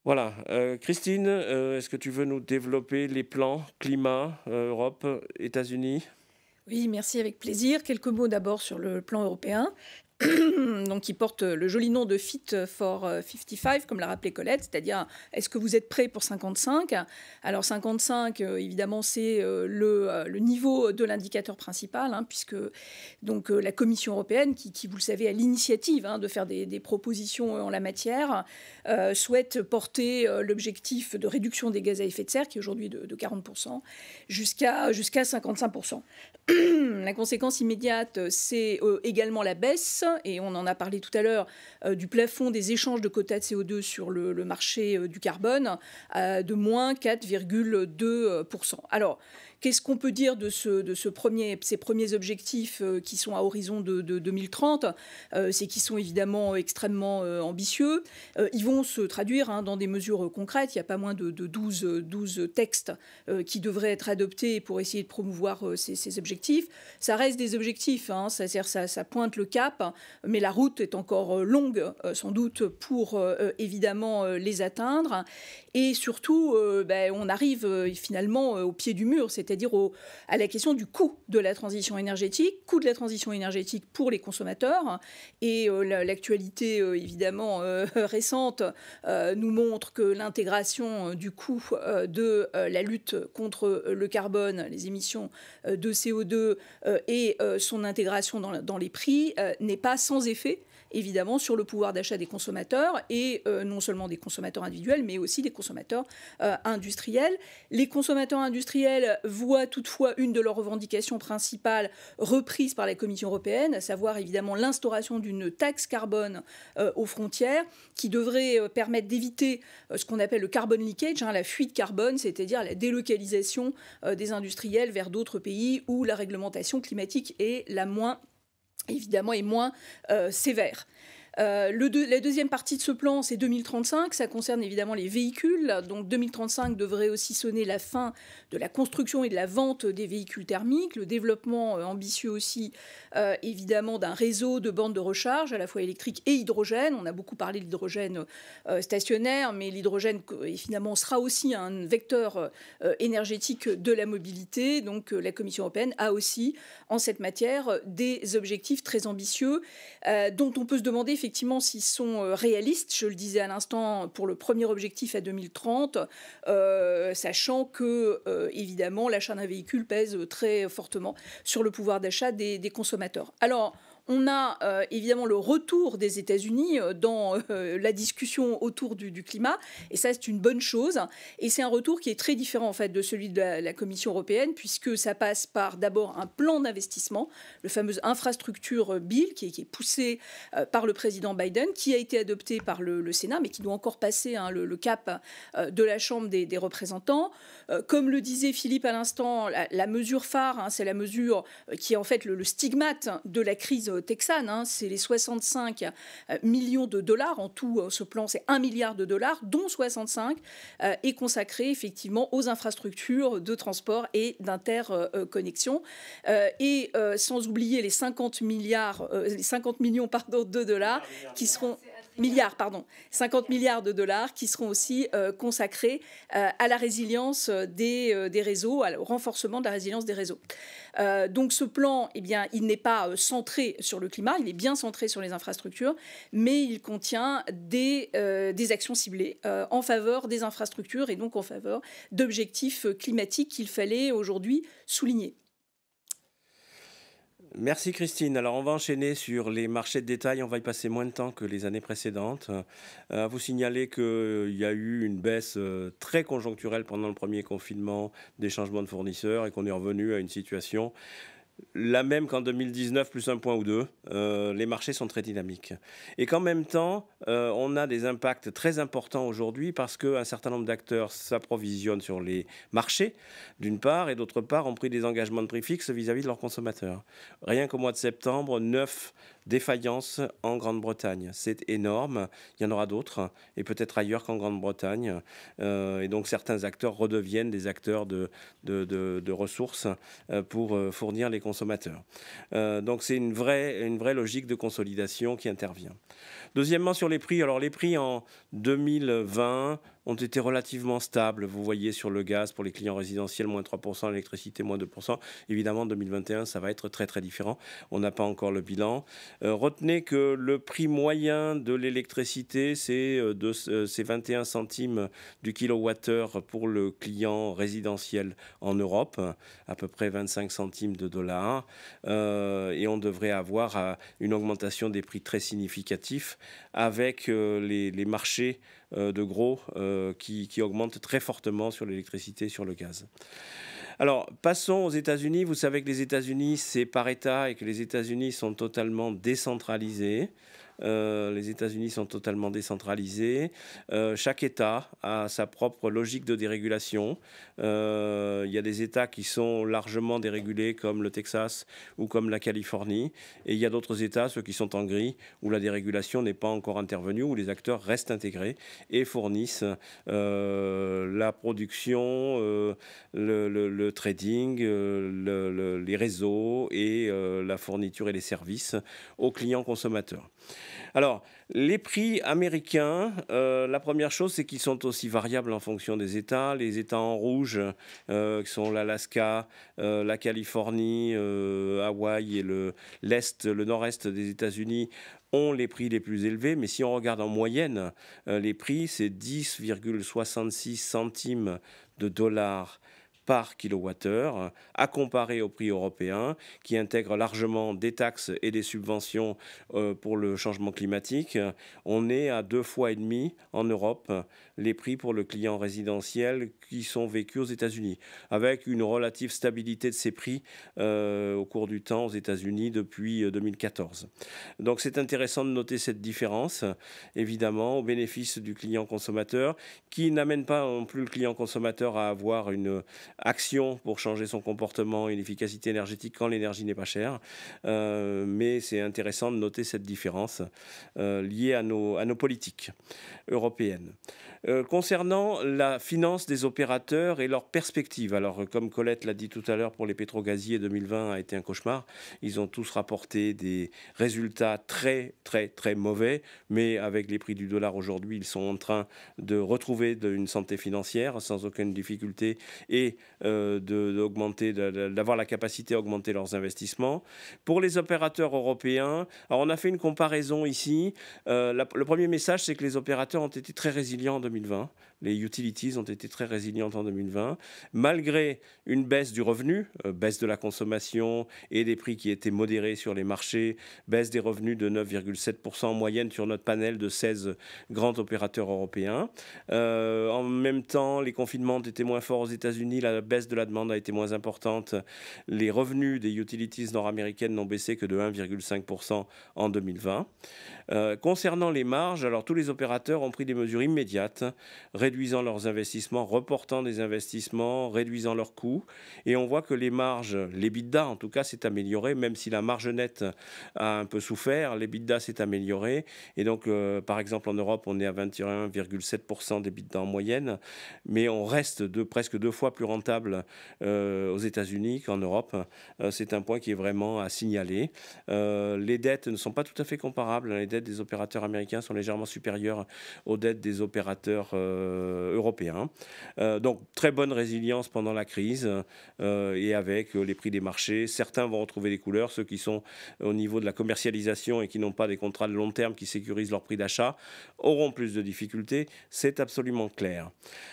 Voilà. Christine, est-ce que tu veux nous développer les plans climat, Europe, États-Unis oui, merci avec plaisir. Quelques mots d'abord sur le plan européen. donc qui porte le joli nom de Fit for 55, comme l'a rappelé Colette, c'est-à-dire est-ce que vous êtes prêt pour 55 Alors 55, euh, évidemment, c'est euh, euh, le, niveau de l'indicateur principal, hein, puisque donc la Commission européenne, qui, vous le savez, a l'initiative hein, de faire des, propositions en la matière, souhaite porter l'objectif de réduction des gaz à effet de serre, qui est aujourd'hui de, de 40%, jusqu'à jusqu'à 55%. la conséquence immédiate, c'est également la baisse et on en a parlé tout à l'heure, euh, du plafond des échanges de quotas de CO2 sur le, marché euh, du carbone euh, de moins 4,2%. Alors, Qu'est-ce qu'on peut dire de, de ce premier, ces premiers objectifs euh, qui sont à horizon de, 2030 euh, C'est qu'ils sont évidemment extrêmement euh, ambitieux. ils vont se traduire hein, dans des mesures concrètes. Il n'y a pas moins de, 12, 12, textes qui devraient être adoptés pour essayer de promouvoir ces, objectifs. Ça reste des objectifs, hein. ça, ça, pointe le cap, mais la route est encore longue, sans doute, pour évidemment les atteindre. Et surtout, ben, on arrive finalement au pied du mur. c'est c'est-à-dire à la question du coût de la transition énergétique, coût de la transition énergétique pour les consommateurs. Et euh, l'actualité, euh, évidemment, euh, récente nous montre que l'intégration du coût de la lutte contre le carbone, les émissions de CO2 et son intégration dans les prix n'est pas sans effet évidemment sur le pouvoir d'achat des consommateurs et euh, non seulement des consommateurs individuels, mais aussi des consommateurs euh, industriels. Les consommateurs industriels voient toutefois une de leurs revendications principales reprise par la Commission européenne, à savoir évidemment l'instauration d'une taxe carbone euh, aux frontières qui devrait permettre d'éviter ce qu'on appelle le carbon leakage, hein, la fuite carbone, c'est-à-dire la délocalisation des industriels vers d'autres pays où la réglementation climatique est la moins évidemment est moins euh, sévère. Euh, la deuxième partie de ce plan, c'est 2035. Ça concerne évidemment les véhicules. Donc 2035 devrait aussi sonner la fin de la construction et de la vente des véhicules thermiques, le développement euh, ambitieux aussi, euh, évidemment, d'un réseau de bornes de recharge, à la fois électrique et hydrogène. On a beaucoup parlé de l'hydrogène stationnaire, mais l'hydrogène, finalement, sera aussi un vecteur énergétique de la mobilité. Donc la Commission européenne a aussi, en cette matière, des objectifs très ambitieux dont on peut se demander effectivement, s'ils sont euh, réalistes, je le disais à l'instant, pour le premier objectif à 2030, euh, sachant que, euh, évidemment, l'achat d'un véhicule pèse très fortement sur le pouvoir d'achat des, des consommateurs. Alors, on a euh, évidemment le retour des États-Unis euh, dans euh, la discussion autour du, climat, et ça c'est une bonne chose. Et c'est un retour qui est très différent en fait de celui de la, Commission européenne, puisque ça passe par d'abord un plan d'investissement, le fameux infrastructure bill qui est, poussé par le président Biden, qui a été adopté par le, Sénat, mais qui doit encore passer hein, le, cap de la Chambre des, représentants. comme le disait Philippe à l'instant, la, mesure phare, hein, c'est la mesure qui est en fait le, le stigmate de la crise Texan, hein, c'est les 65 euh, millions de dollars, en tout euh, ce plan c'est 1 milliard de dollars, dont 65 euh, est consacré effectivement aux infrastructures de transport et d'interconnexion. et sans oublier les 50, milliards, les 50 millions pardon, de dollars qui seront milliards, pardon, 50 milliards de dollars qui seront aussi euh, consacrés euh, à la résilience euh, des, réseaux, au renforcement de la résilience des réseaux. donc ce plan, eh bien, il n'est pas centré sur le climat, il est bien centré sur les infrastructures, mais il contient des, des actions ciblées en faveur des infrastructures et donc en faveur d'objectifs climatiques qu'il fallait aujourd'hui souligner. Merci Christine. Alors on va enchaîner sur les marchés de détail. On va y passer moins de temps que les années précédentes. Euh, vous signalez qu'il euh, y a eu une baisse euh, très conjoncturelle pendant le premier confinement des changements de fournisseurs et qu'on est revenu à une situation la même qu'en 2019, plus un point ou deux. Euh, les marchés sont très dynamiques. Et qu'en même temps, euh, on a des impacts très importants aujourd'hui parce qu'un certain nombre d'acteurs s'approvisionnent sur les marchés, d'une part, et d'autre part, ont pris des engagements de prix fixes vis-à-vis de leurs consommateurs. Rien qu'au mois de septembre, neuf défaillance en Grande-Bretagne. C'est énorme, il y en aura d'autres, et peut-être ailleurs qu'en Grande-Bretagne. Euh, et donc certains acteurs redeviennent des acteurs de, ressources euh, pour euh, fournir les consommateurs. donc c'est une vraie, une vraie logique de consolidation qui intervient. Deuxièmement, sur les prix, alors les prix en 2020 ont été relativement stables. Vous voyez sur le gaz pour les clients résidentiels, moins 3%, l'électricité, moins 2%. Évidemment, 2021, ça va être très très différent. On n'a pas encore le bilan. Euh, retenez que le prix moyen de l'électricité, c'est euh, de 21 euh, centimes du kilowattheure pour le client résidentiel en Europe, à peu près 25 centimes de dollars. et on devrait avoir une augmentation des prix très significative avec les, les marchés euh, de gros euh, qui, qui augmentent très fortement sur l'électricité, sur le gaz. Alors, passons aux États-Unis. Vous savez que les États-Unis, c'est par État et que les États-Unis sont totalement décentralisés. Euh, les États-Unis sont totalement décentralisés. Euh, chaque État a sa propre logique de dérégulation. Euh, il y a des États qui sont largement dérégulés, comme le Texas ou comme la Californie. Et il y a d'autres États, ceux qui sont en gris, où la dérégulation n'est pas encore intervenue, où les acteurs restent intégrés et fournissent la production, le, trading, les réseaux et la fourniture et les services aux clients consommateurs. Alors, les prix américains, euh, la première chose, c'est qu'ils sont aussi variables en fonction des États. Les États en rouge, euh, qui sont l'Alaska, euh, la Californie, Hawaï et l'Est, le nord-est des États-Unis, ont les prix les plus élevés, mais si on regarde en moyenne, les prix, c'est 10,66 centimes de dollars par kilowattheure, à comparer au prix européen, qui intègre largement des taxes et des subventions euh, pour le changement climatique. On est à deux fois et demi en Europe les prix pour le client résidentiel qui sont vécus aux États-Unis, avec une relative stabilité de ces prix euh, au cours du temps aux États-Unis depuis 2014. Euh, Donc c'est intéressant de noter cette différence, évidemment, au bénéfice du client consommateur, qui n'amène pas non plus le client consommateur à avoir une action pour changer son comportement et l'efficacité énergétique quand l'énergie n'est pas chère. Euh, mais c'est intéressant de noter cette différence liée à nos, à nos politiques européennes. Euh, concernant la finance des opérateurs et leurs perspectives, alors euh, comme Colette l'a dit tout à l'heure pour les pétrogaziers, 2020 a été un cauchemar. Ils ont tous rapporté des résultats très très très mauvais, mais avec les prix du dollar aujourd'hui, ils sont en train de retrouver une santé financière sans aucune difficulté et euh, d'augmenter, d'avoir la capacité à augmenter leurs investissements. Pour les opérateurs européens, on a fait une comparaison ici. le premier message, c'est que les opérateurs ont été très résilients en 2020. 2020. Les utilities ont été très résilientes en 2020, malgré une baisse du revenu, euh, baisse de la consommation et des prix qui étaient modérés sur les marchés, baisse des revenus de 9,7% en moyenne sur notre panel de 16 grands opérateurs européens. Euh, en même temps, les confinements étaient moins forts aux États-Unis, la baisse de la demande a été moins importante. Les revenus des utilities nord-américaines n'ont baissé que de 1,5% en 2020. Euh, concernant les marges, alors tous les opérateurs ont pris des mesures immédiates, réduisant leurs investissements, reportant des investissements, réduisant leurs coûts. Et on voit que les marges, les l'EBITDA en tout cas, s'est amélioré, même si la marge nette a un peu souffert, les l'EBITDA s'est amélioré. Et donc, euh, par exemple, en Europe, on est à 21,7% d'EBITDA en moyenne, mais on reste de presque deux fois plus rentable euh, aux États-Unis qu'en Europe. c'est un point qui est vraiment à signaler. les dettes ne sont pas tout à fait comparables. Les dettes des opérateurs américains sont légèrement supérieurs aux dettes des opérateurs euh, européens. Euh, donc très bonne résilience pendant la crise euh, et avec les prix des marchés. Certains vont retrouver des couleurs, ceux qui sont au niveau de la commercialisation et qui n'ont pas des contrats de long terme qui sécurisent leur prix d'achat auront plus de difficultés. C'est absolument clair.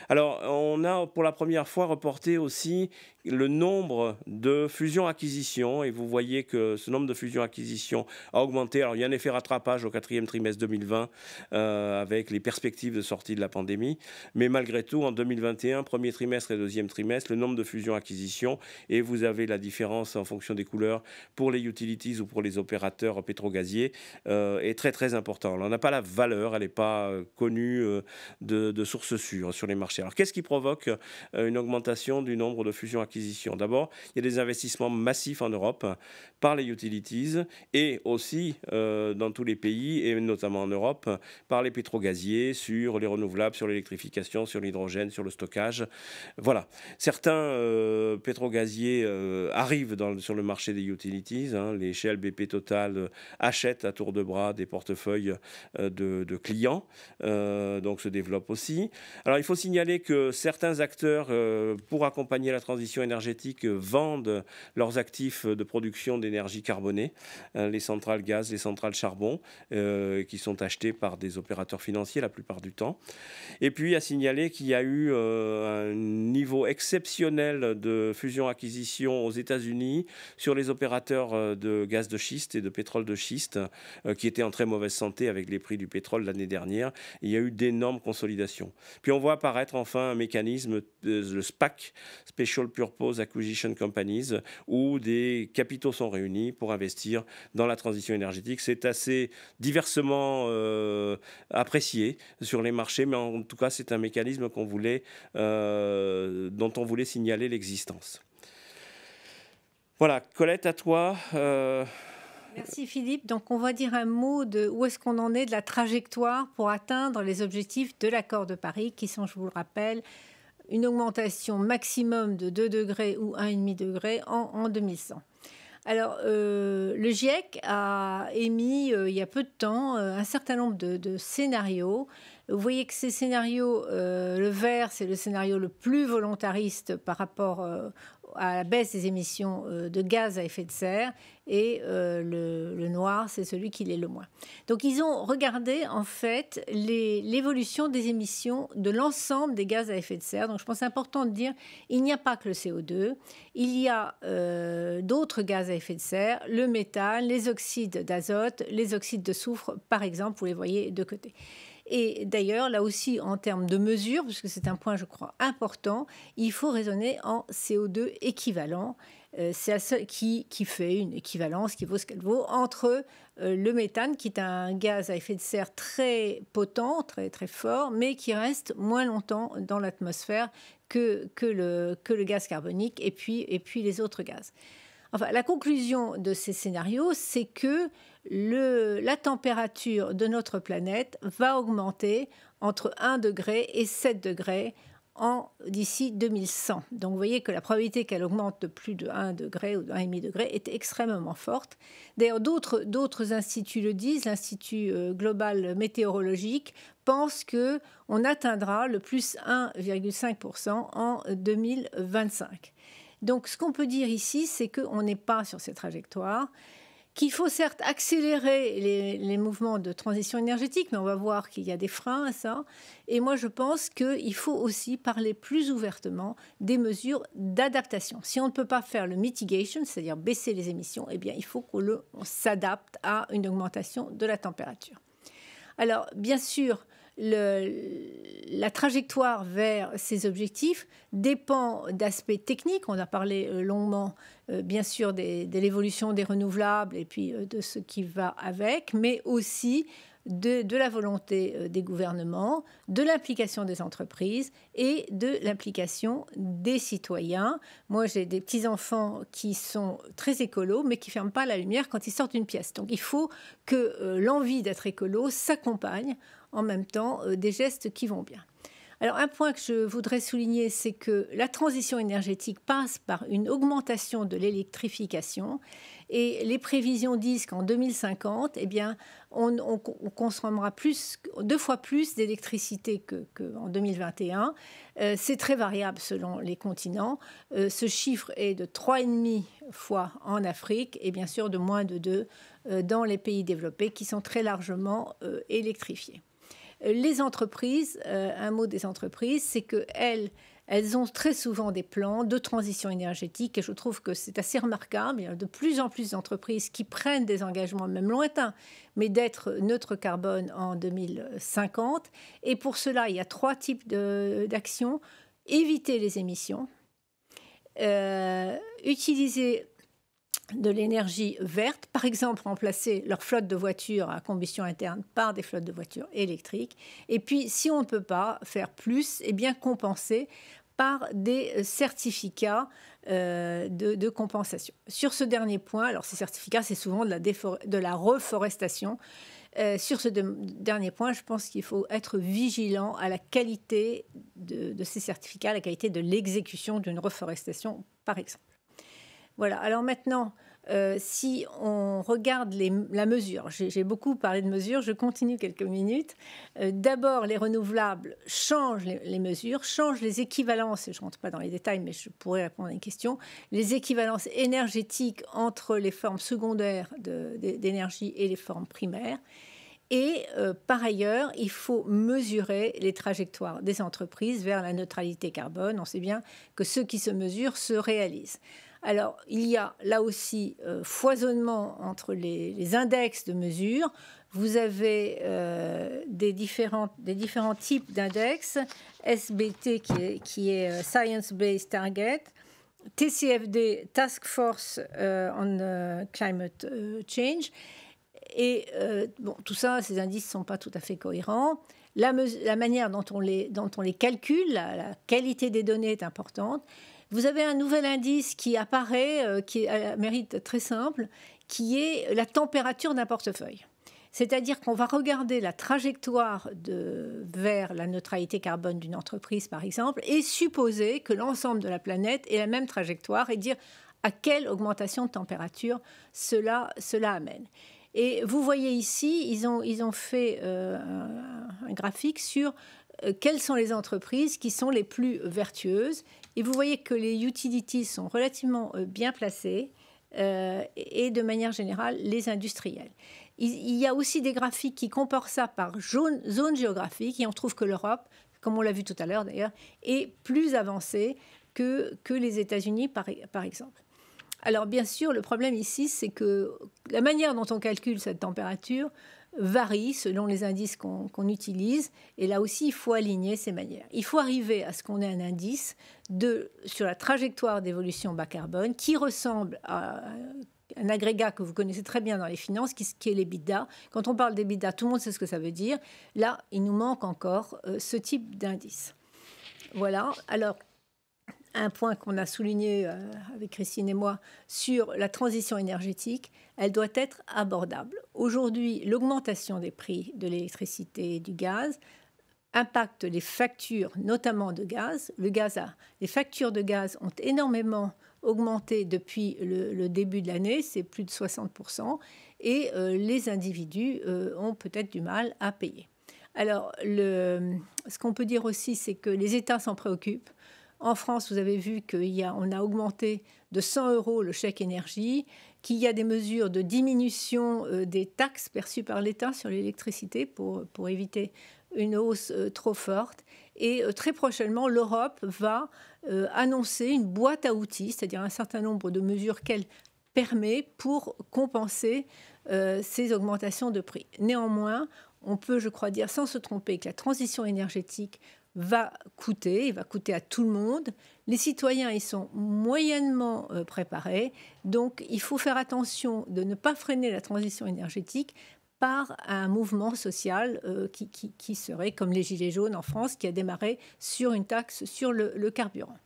Alors on a pour la première fois reporté aussi le nombre de fusions-acquisitions, et vous voyez que ce nombre de fusions-acquisitions a augmenté. Alors, il y a un effet rattrapage au quatrième trimestre 2020 euh, avec les perspectives de sortie de la pandémie. Mais malgré tout, en 2021, premier trimestre et deuxième trimestre, le nombre de fusions-acquisitions, et vous avez la différence en fonction des couleurs pour les utilities ou pour les opérateurs pétrogaziers, euh, est très très important. on n'a pas la valeur, elle n'est pas euh, connue euh, de, de source sûre sur les marchés. Alors, qu'est-ce qui provoque une augmentation du nombre de fusions-acquisitions D'abord, il y a des investissements massifs en Europe par les utilities et aussi euh, dans tous les pays, et notamment en Europe, par les pétrogaziers sur les renouvelables, sur l'électrification, sur l'hydrogène, sur le stockage. Voilà. Certains euh, pétrogaziers euh, arrivent sur le marché des utilities. Hein. Les Shell, BP, Total euh, achètent à tour de bras des portefeuilles de, de, clients, donc se développent aussi. Alors, il faut signaler que certains acteurs, pour accompagner la transition, énergétiques vendent leurs actifs de production d'énergie carbonée, euh, les centrales gaz, les centrales charbon, euh, qui sont achetées par des opérateurs financiers la plupart du temps. Et puis à signaler qu'il y a eu euh, un niveau exceptionnel de fusion-acquisition aux États-Unis sur les opérateurs de gaz de schiste et de pétrole de schiste, qui étaient en très mauvaise santé avec les prix du pétrole l'année dernière. il y a eu d'énormes consolidations. Puis on voit apparaître enfin un mécanisme, le SPAC, Special pure Pose Acquisition Companies, où des capitaux sont réunis pour investir dans la transition énergétique. C'est assez diversement euh, apprécié sur les marchés, mais en tout cas, c'est un mécanisme voulait, euh, dont on voulait signaler l'existence. Voilà, Colette, à toi. Euh, Merci Philippe. Donc on va dire un mot de où est-ce qu'on en est de la trajectoire pour atteindre les objectifs de l'accord de Paris qui sont, je vous le rappelle, une augmentation maximum de 2 degrés ou 1,5 degré en, en 2100. Alors, euh, le GIEC a émis euh, il y a peu de temps euh, un certain nombre de, de, scénarios. Vous voyez que ces scénarios, le vert, c'est le scénario le plus volontariste par rapport à la baisse des émissions euh, de gaz à effet de serre et euh, le, noir, c'est celui qui l'est le moins. Donc ils ont regardé en fait l'évolution des émissions de l'ensemble des gaz à effet de serre. Donc je pense important de dire, il n'y a pas que le CO2, il y a euh, d'autres gaz à effet de serre, le méthane, les oxydes d'azote, les oxydes de soufre par exemple, vous les voyez de côté. Et d'ailleurs, là aussi, en termes de mesures, puisque c'est un point, je crois, important, il faut raisonner en CO2 équivalent. Euh, c'est qui, qui, fait une équivalence qui vaut ce qu'elle vaut entre euh, le méthane, qui est un gaz à effet de serre très potent, très, très fort, mais qui reste moins longtemps dans l'atmosphère que, que, le, que le gaz carbonique et puis, et puis les autres gaz. Enfin, la conclusion de ces scénarios, c'est que le, la température de notre planète va augmenter entre 1 degré et 7 degrés d'ici 2100. Donc vous voyez que la probabilité qu'elle augmente de plus de 1 degré ou de 1,5 degré est extrêmement forte. D'ailleurs, d'autres instituts le disent, l'Institut euh, global météorologique pense que on atteindra le plus 1,5% en 2025. Donc ce qu'on peut dire ici, c'est qu'on n'est pas sur cette trajectoire qu'il faut certes accélérer les, les, mouvements de transition énergétique, mais on va voir qu'il y a des freins à ça. Et moi, je pense qu'il faut aussi parler plus ouvertement des mesures d'adaptation. Si on ne peut pas faire le mitigation, c'est-à-dire baisser les émissions, eh bien, il faut qu'on s'adapte à une augmentation de la température. Alors, bien sûr, la trajectoire vers ces objectifs dépend d'aspects techniques. On a parlé euh, longuement, euh, bien sûr, de l'évolution des renouvelables et puis euh, de ce qui va avec, mais aussi de, la volonté des gouvernements, de l'implication des entreprises et de l'implication des citoyens. Moi, j'ai des petits-enfants qui sont très écolos, mais qui ne ferment pas la lumière quand ils sortent d'une pièce. Donc, il faut que l'envie d'être écolo s'accompagne en même temps euh, des gestes qui vont bien. Alors un point que je voudrais souligner, c'est que la transition énergétique passe par une augmentation de l'électrification et les prévisions disent qu'en 2050, eh bien, on, consommera plus, deux fois plus d'électricité qu'en que 2021. Euh, c'est très variable selon les continents. Euh, ce chiffre est de et demi fois en Afrique et bien sûr de moins de 2 dans les pays développés qui sont très largement électrifiés. Les entreprises, euh, un mot des entreprises, c'est qu'elles, elles ont très souvent des plans de transition énergétique et je trouve que c'est assez remarquable. Il y a de plus en plus d'entreprises qui prennent des engagements, même lointains, mais d'être neutre carbone en 2050. Et pour cela, il y a trois types d'actions. Éviter les émissions, euh, utiliser de l'énergie verte, par exemple remplacer leur flotte de voitures à combustion interne par des flottes de voitures électriques. Et puis, si on ne peut pas faire plus, eh bien compenser par des certificats euh, de, compensation. Sur ce dernier point, alors ces certificats, c'est souvent de la, reforestation. Euh, sur ce dernier point, je pense qu'il faut être vigilant à la qualité de, de ces certificats, à la qualité de l'exécution d'une reforestation, par exemple. Voilà. Alors maintenant, euh, si on regarde la mesure, j'ai beaucoup parlé de mesures, je continue quelques minutes. Euh, d'abord, les renouvelables changent les, mesures, changent les équivalences, et je ne rentre pas dans les détails, mais je pourrais répondre à une question, les équivalences énergétiques entre les formes secondaires d'énergie et les formes primaires. Et euh, par ailleurs, il faut mesurer les trajectoires des entreprises vers la neutralité carbone. On sait bien que ceux qui se mesurent se réalisent. Alors, il y a là aussi euh, foisonnement entre les, index de mesure. Vous avez euh, des, différents, types d'index. SBT, qui est, euh, Science Based Target. TCFD, Task Force on Climate Change. Et bon, tout ça, ces indices ne sont pas tout à fait cohérents. La, manière dont on les, dont on les calcule, la, qualité des données est importante. Vous avez un nouvel indice qui apparaît, euh, qui euh, mérite très simple, qui est la température d'un portefeuille. C'est-à-dire qu'on va regarder la trajectoire vers la neutralité carbone d'une entreprise, par exemple, et supposer que l'ensemble de la planète ait la même trajectoire et dire à quelle augmentation de température cela, cela amène. Et vous voyez ici, ils ont, fait euh, un graphique sur quelles sont les entreprises qui sont les plus vertueuses et vous voyez que les utilities sont relativement euh, bien placées, euh, et de manière générale les industriels. Il, y a aussi des graphiques qui comportent ça par zone, géographique et on trouve que l'Europe, comme on l'a vu tout à l'heure d'ailleurs, est plus avancée que, les États-Unis par exemple. Alors bien sûr, le problème ici, c'est que la manière dont on calcule cette température varie selon les indices qu'on utilise. Et là aussi, il faut aligner ces manières. Il faut arriver à ce qu'on ait un indice de, sur la trajectoire d'évolution bas carbone qui ressemble à un agrégat que vous connaissez très bien dans les finances, qui, qui est l'EBITDA. Quand on parle d'EBITDA, tout le monde sait ce que ça veut dire. Là, il nous manque encore euh, ce type d'indice. Voilà. Alors, un point qu'on a souligné euh, avec Christine et moi sur la transition énergétique, elle doit être abordable. Aujourd'hui, l'augmentation des prix de l'électricité et du gaz impacte les factures, notamment de gaz. Le gaz les factures de gaz ont énormément augmenté depuis le, début de l'année, c'est plus de 60%, et euh, les individus euh, ont peut-être du mal à payer. Alors, le, ce qu'on peut dire aussi, c'est que les États s'en préoccupent. En France, vous avez vu qu'on a augmenté de 100 euros le chèque énergie, qu'il y a des mesures de diminution euh, des taxes perçues par l'État sur l'électricité pour, éviter une hausse euh, trop forte. Et euh, très prochainement, l'Europe va annoncer une boîte à outils, c'est-à-dire un certain nombre de mesures qu'elle permet pour compenser ces augmentations de prix. Néanmoins, on peut, je crois, dire sans se tromper que la transition énergétique va coûter, il va coûter à tout le monde. Les citoyens y sont moyennement euh, préparés, donc il faut faire attention de ne pas freiner la transition énergétique par un mouvement social euh, qui, serait comme les Gilets jaunes en France, qui a démarré sur une taxe sur le, carburant.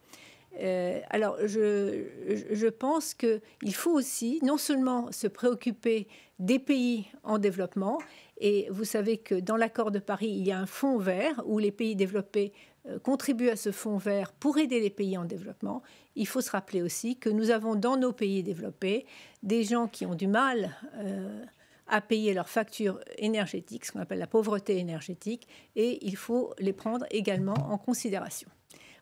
Euh, alors, je, je pense qu'il faut aussi non seulement se préoccuper des pays en développement, et vous savez que dans l'accord de Paris, il y a un fonds vert où les pays développés euh, contribuent à ce fonds vert pour aider les pays en développement. Il faut se rappeler aussi que nous avons dans nos pays développés des gens qui ont du mal euh, à payer leurs factures énergétiques, ce qu'on appelle la pauvreté énergétique, et il faut les prendre également en considération.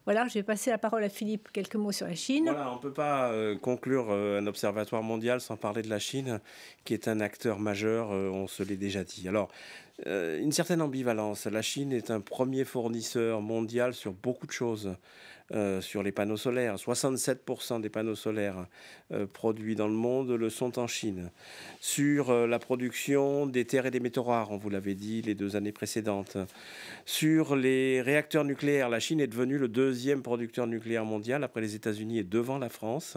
Voilà, je vais passer la parole à Philippe. Quelques mots sur la Chine. on ne peut pas euh, conclure euh, un observatoire mondial sans parler de la Chine, qui est un acteur majeur, euh, on se l'est déjà dit. Alors, une certaine ambivalence. La Chine est un premier fournisseur mondial sur beaucoup de choses. Euh, sur les panneaux solaires. 67% des panneaux solaires euh, produits dans le monde le sont en Chine. Sur euh, la production des terres et des métaux rares, on vous l'avait dit les deux années précédentes. Sur les réacteurs nucléaires, la Chine est devenue le deuxième producteur nucléaire mondial après les États-Unis et devant la France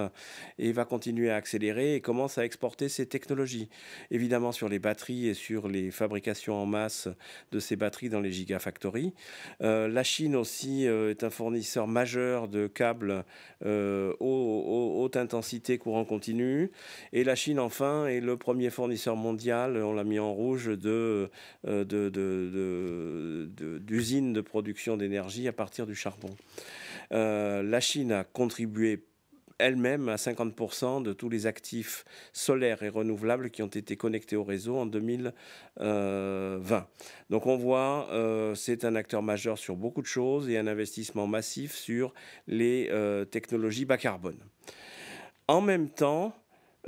et va continuer à accélérer et commence à exporter ses technologies. Évidemment sur les batteries et sur les fabrications en masse de ces batteries dans les gigafactories. la Chine aussi est un fournisseur majeur de câbles euh, haute intensité courant continu. Et la Chine, enfin, est le premier fournisseur mondial, on l'a mis en rouge, euh, d'usines de, de, production d'énergie à partir du charbon. Euh, la Chine a contribué elle-même à 50% de tous les actifs solaires et renouvelables qui ont été connectés au réseau en 2020. Euh, Donc on voit, euh, c'est un acteur majeur sur beaucoup de choses et un investissement massif sur les euh, technologies bas carbone. En même temps,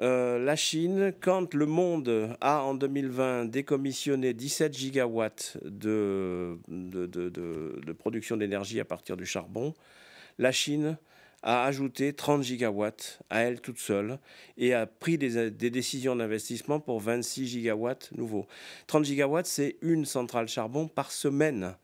la Chine, quand le monde a en 2020 décommissionné 17 gigawatts de, de production d'énergie à partir du charbon, la Chine a ajouté 30 gigawatts à elle toute seule et a pris des, décisions d'investissement pour 26 gigawatts nouveaux. 30 gigawatts, c'est une centrale charbon par semaine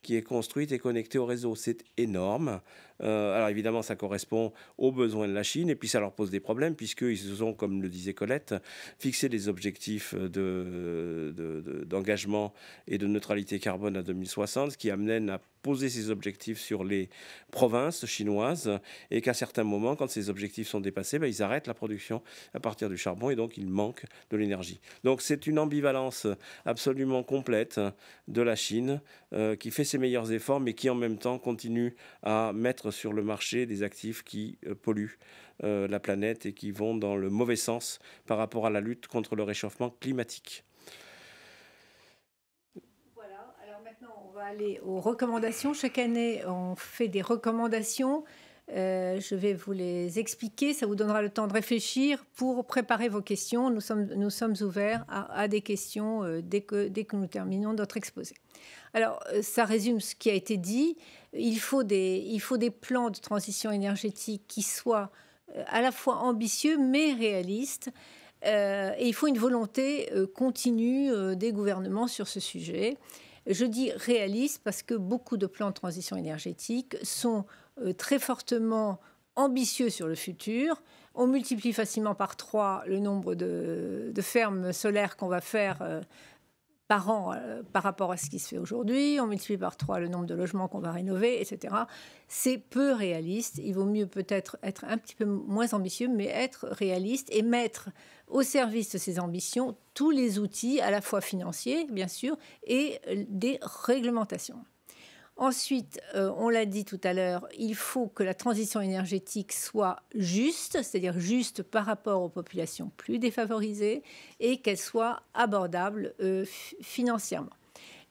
qui est construite et connectée au réseau. C'est énorme. Euh, alors évidemment, ça correspond aux besoins de la Chine et puis ça leur pose des problèmes puisqu'ils se sont, comme le disait Colette, fixé des objectifs d'engagement de, de, et de neutralité carbone à 2060, ce qui amène à poser ces objectifs sur les provinces chinoises et qu'à certains moments, quand ces objectifs sont dépassés, ben, ils arrêtent la production à partir du charbon et donc il manque de l'énergie. Donc c'est une ambivalence absolument complète de la Chine euh, qui fait ses meilleurs efforts mais qui en même temps continue à mettre sur le marché des actifs qui euh, polluent euh, la planète et qui vont dans le mauvais sens par rapport à la lutte contre le réchauffement climatique. Voilà, alors maintenant on va aller aux recommandations. Chaque année on fait des recommandations. Euh, je vais vous les expliquer, ça vous donnera le temps de réfléchir pour préparer vos questions. Nous sommes, nous sommes ouverts à, des questions dès, que, dès que nous terminons notre exposé. Alors, euh, ça résume ce qui a été dit. Il faut des, plans de transition énergétique qui soient euh, à la fois ambitieux mais réalistes. Euh, et il faut une volonté continue des gouvernements sur ce sujet. Je dis réaliste parce que beaucoup de plans de transition énergétique sont très fortement ambitieux sur le futur. On multiplie facilement par trois le nombre de fermes solaires qu'on va faire par an euh, par rapport à ce qui se fait aujourd'hui, on multiplie par trois le nombre de logements qu'on va rénover, etc. C'est peu réaliste. Il vaut mieux peut-être être un petit peu moins ambitieux, mais être réaliste et mettre au service de ces ambitions tous les outils, à la fois financiers, bien sûr, et euh, des réglementations. Ensuite, euh, on l'a dit tout à l'heure, il faut que la transition énergétique soit juste, c'est-à-dire juste par rapport aux populations plus défavorisées, et qu'elle soit abordable euh, financièrement.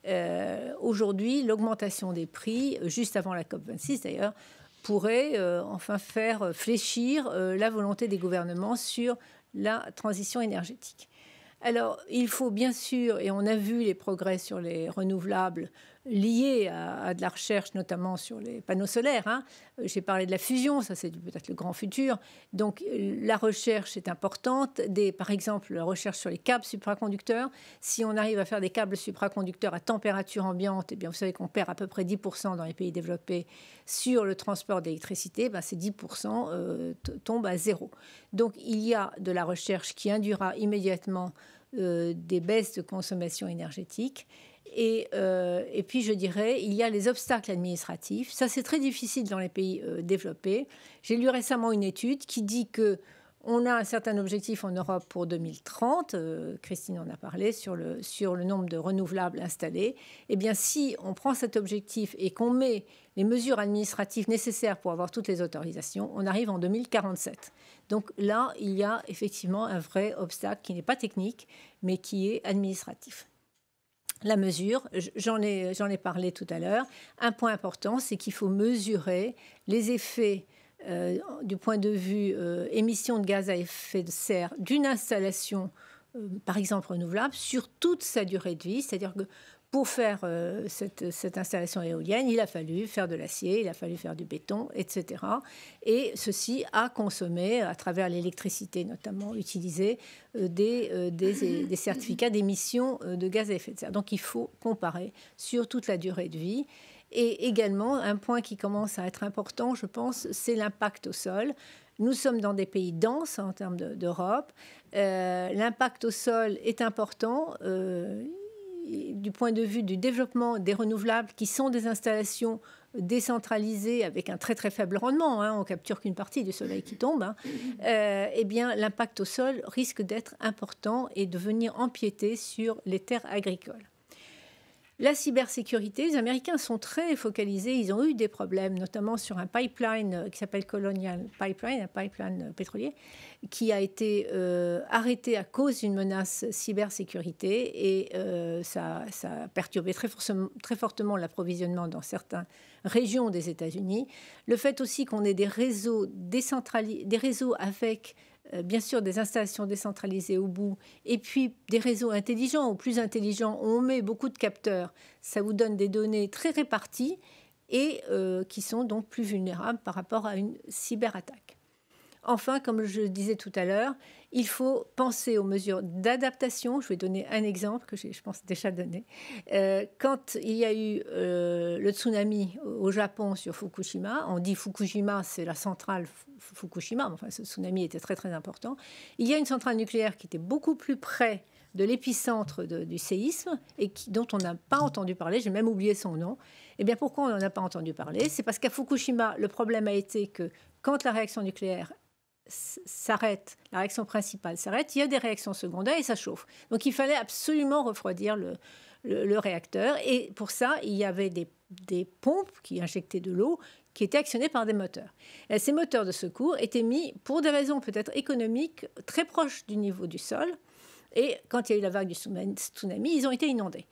Euh, aujourd'hui, l'augmentation des prix, juste avant la COP26 d'ailleurs, pourrait enfin faire fléchir la volonté des gouvernements sur la transition énergétique. Alors, il faut bien sûr, et on a vu les progrès sur les renouvelables, liées à, de la recherche, notamment sur les panneaux solaires. Hein. Euh, j'ai parlé de la fusion, ça c'est peut-être le grand futur. Donc euh, la recherche est importante. Des, par exemple, la recherche sur les câbles supraconducteurs. Si on arrive à faire des câbles supraconducteurs à température ambiante, eh bien vous savez qu'on perd à peu près 10% dans les pays développés sur le transport d'électricité. Ben, ces 10% euh, tombent à zéro. Donc il y a de la recherche qui induira immédiatement euh, des baisses de consommation énergétique. Euh, et, puis, je dirais, il y a les obstacles administratifs. Ça, c'est très difficile dans les pays euh, développés. J'ai lu récemment une étude qui dit que on a un certain objectif en Europe pour 2030, euh, Christine en a parlé, sur le, sur le nombre de renouvelables installés. Eh bien, si on prend cet objectif et qu'on met les mesures administratives nécessaires pour avoir toutes les autorisations, on arrive en 2047. Donc là, il y a effectivement un vrai obstacle qui n'est pas technique, mais qui est administratif. La mesure, j'en ai, ai parlé tout à l'heure, un point important, c'est qu'il faut mesurer les effets euh, du point de vue euh, émission de gaz à effet de serre d'une installation, euh, par exemple renouvelable, sur toute sa durée de vie. C'est-à-dire que pour faire cette, installation éolienne, il a fallu faire de l'acier, il a fallu faire du béton, etc. Et ceci a consommé, à travers l'électricité notamment utilisée, des, certificats d'émission de gaz à effet de serre. Donc il faut comparer sur toute la durée de vie. Et également, un point qui commence à être important, je pense, c'est l'impact au sol. Nous sommes dans des pays denses en termes d'Europe. Euh, l'impact au sol est important. Euh, du point de vue du développement des renouvelables, qui sont des installations décentralisées avec un très très faible rendement, hein, on capture qu'une partie du soleil qui tombe, hein. euh, eh bien l'impact au sol risque d'être important et de venir empiéter sur les terres agricoles. La cybersécurité, les Américains sont très focalisés, ils ont eu des problèmes, notamment sur un pipeline euh, qui s'appelle Colonial Pipeline, un pipeline euh, pétrolier, qui a été euh, arrêté à cause d'une menace cybersécurité et ça, a perturbé très, très fortement l'approvisionnement dans certaines régions des États-Unis. Le fait aussi qu'on ait des réseaux décentralisés, des réseaux avec euh, bien sûr des installations décentralisées au bout, et puis des réseaux intelligents ou plus intelligents, on met beaucoup de capteurs, ça vous donne des données très réparties et euh, qui sont donc plus vulnérables par rapport à une cyberattaque. Enfin, comme je disais tout à l'heure, il faut penser aux mesures d'adaptation. Je vais donner un exemple que j'ai, je pense, déjà donné. Euh, quand il y a eu euh, le tsunami au Japon sur Fukushima, on dit Fukushima, c'est la centrale Fukushima, enfin ce tsunami était très très important. Il y a une centrale nucléaire qui était beaucoup plus près de l'épicentre du séisme et dont on n'a pas entendu parler, j'ai même oublié son nom. Eh bien, pourquoi on n'en a pas entendu parler C'est parce qu'à Fukushima, le problème a été que quand la réaction nucléaire s'arrête, la réaction principale s'arrête, il y a des réactions secondaires et ça chauffe. Donc il fallait absolument refroidir le, réacteur. Et pour ça, il y avait des, pompes qui injectaient de l'eau qui étaient actionnées par des moteurs. ces moteurs de secours étaient mis, pour des raisons peut-être économiques, très proches du niveau du sol. Et quand il y a eu la vague du tsunami, ils ont été inondés.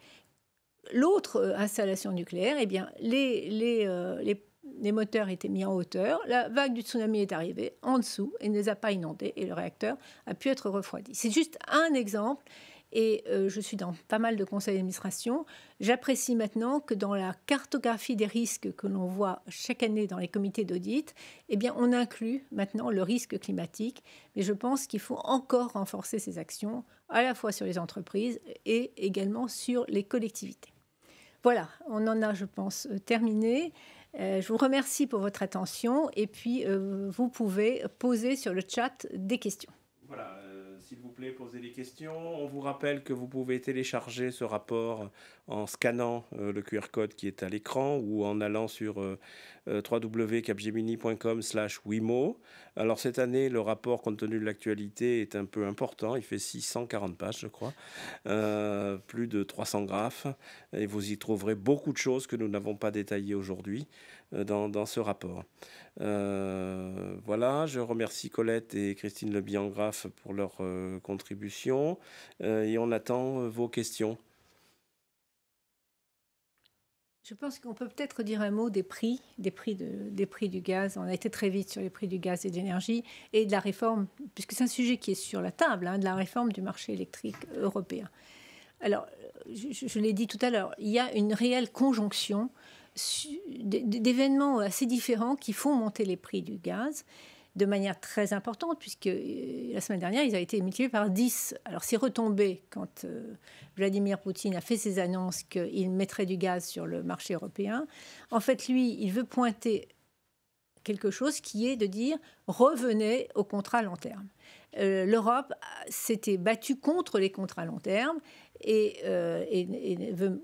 L'autre euh, installation nucléaire, eh bien, les, les, euh, les les moteurs étaient mis en hauteur, la vague du tsunami est arrivée en dessous et ne les a pas inondés et le réacteur a pu être refroidi. C'est juste un exemple et euh, je suis dans pas mal de conseils d'administration. J'apprécie maintenant que dans la cartographie des risques que l'on voit chaque année dans les comités d'audit, eh bien, on inclut maintenant le risque climatique. Mais je pense qu'il faut encore renforcer ces actions, à la fois sur les entreprises et également sur les collectivités. Voilà, on en a, je pense, terminé. Euh, je vous remercie pour votre attention et puis euh, vous pouvez poser sur le chat des questions plaît, posez des questions. On vous rappelle que vous pouvez télécharger ce rapport en scannant euh, le QR code qui est à l'écran ou en allant sur euh, euh, www.capgemini.com Wimo. Alors cette année, le rapport, compte tenu de l'actualité, est un peu important. Il fait 640 pages, je crois, plus de 300 graphes. Et vous y trouverez beaucoup de choses que nous n'avons pas détaillées aujourd'hui. Euh, dans, dans, ce rapport. Euh, voilà, je remercie Colette et Christine Le pour leur euh, contribution et on attend vos questions. Je pense qu'on peut peut-être dire un mot des prix, des prix, de, des prix du gaz. On a été très vite sur les prix du gaz et de l'énergie et de la réforme, puisque c'est un sujet qui est sur la table, hein, de la réforme du marché électrique européen. Alors, je, je l'ai dit tout à l'heure, il y a une réelle conjonction d'événements assez différents qui font monter les prix du gaz de manière très importante, puisque euh, la semaine dernière, ils ont été multipliés par 10. Alors c'est retombé quand euh, Vladimir Poutine a fait ses annonces qu'il mettrait du gaz sur le marché européen. En fait, lui, il veut pointer quelque chose qui est de dire revenez aux contrats long terme. Euh, L'Europe s'était battue contre les contrats long terme et, euh,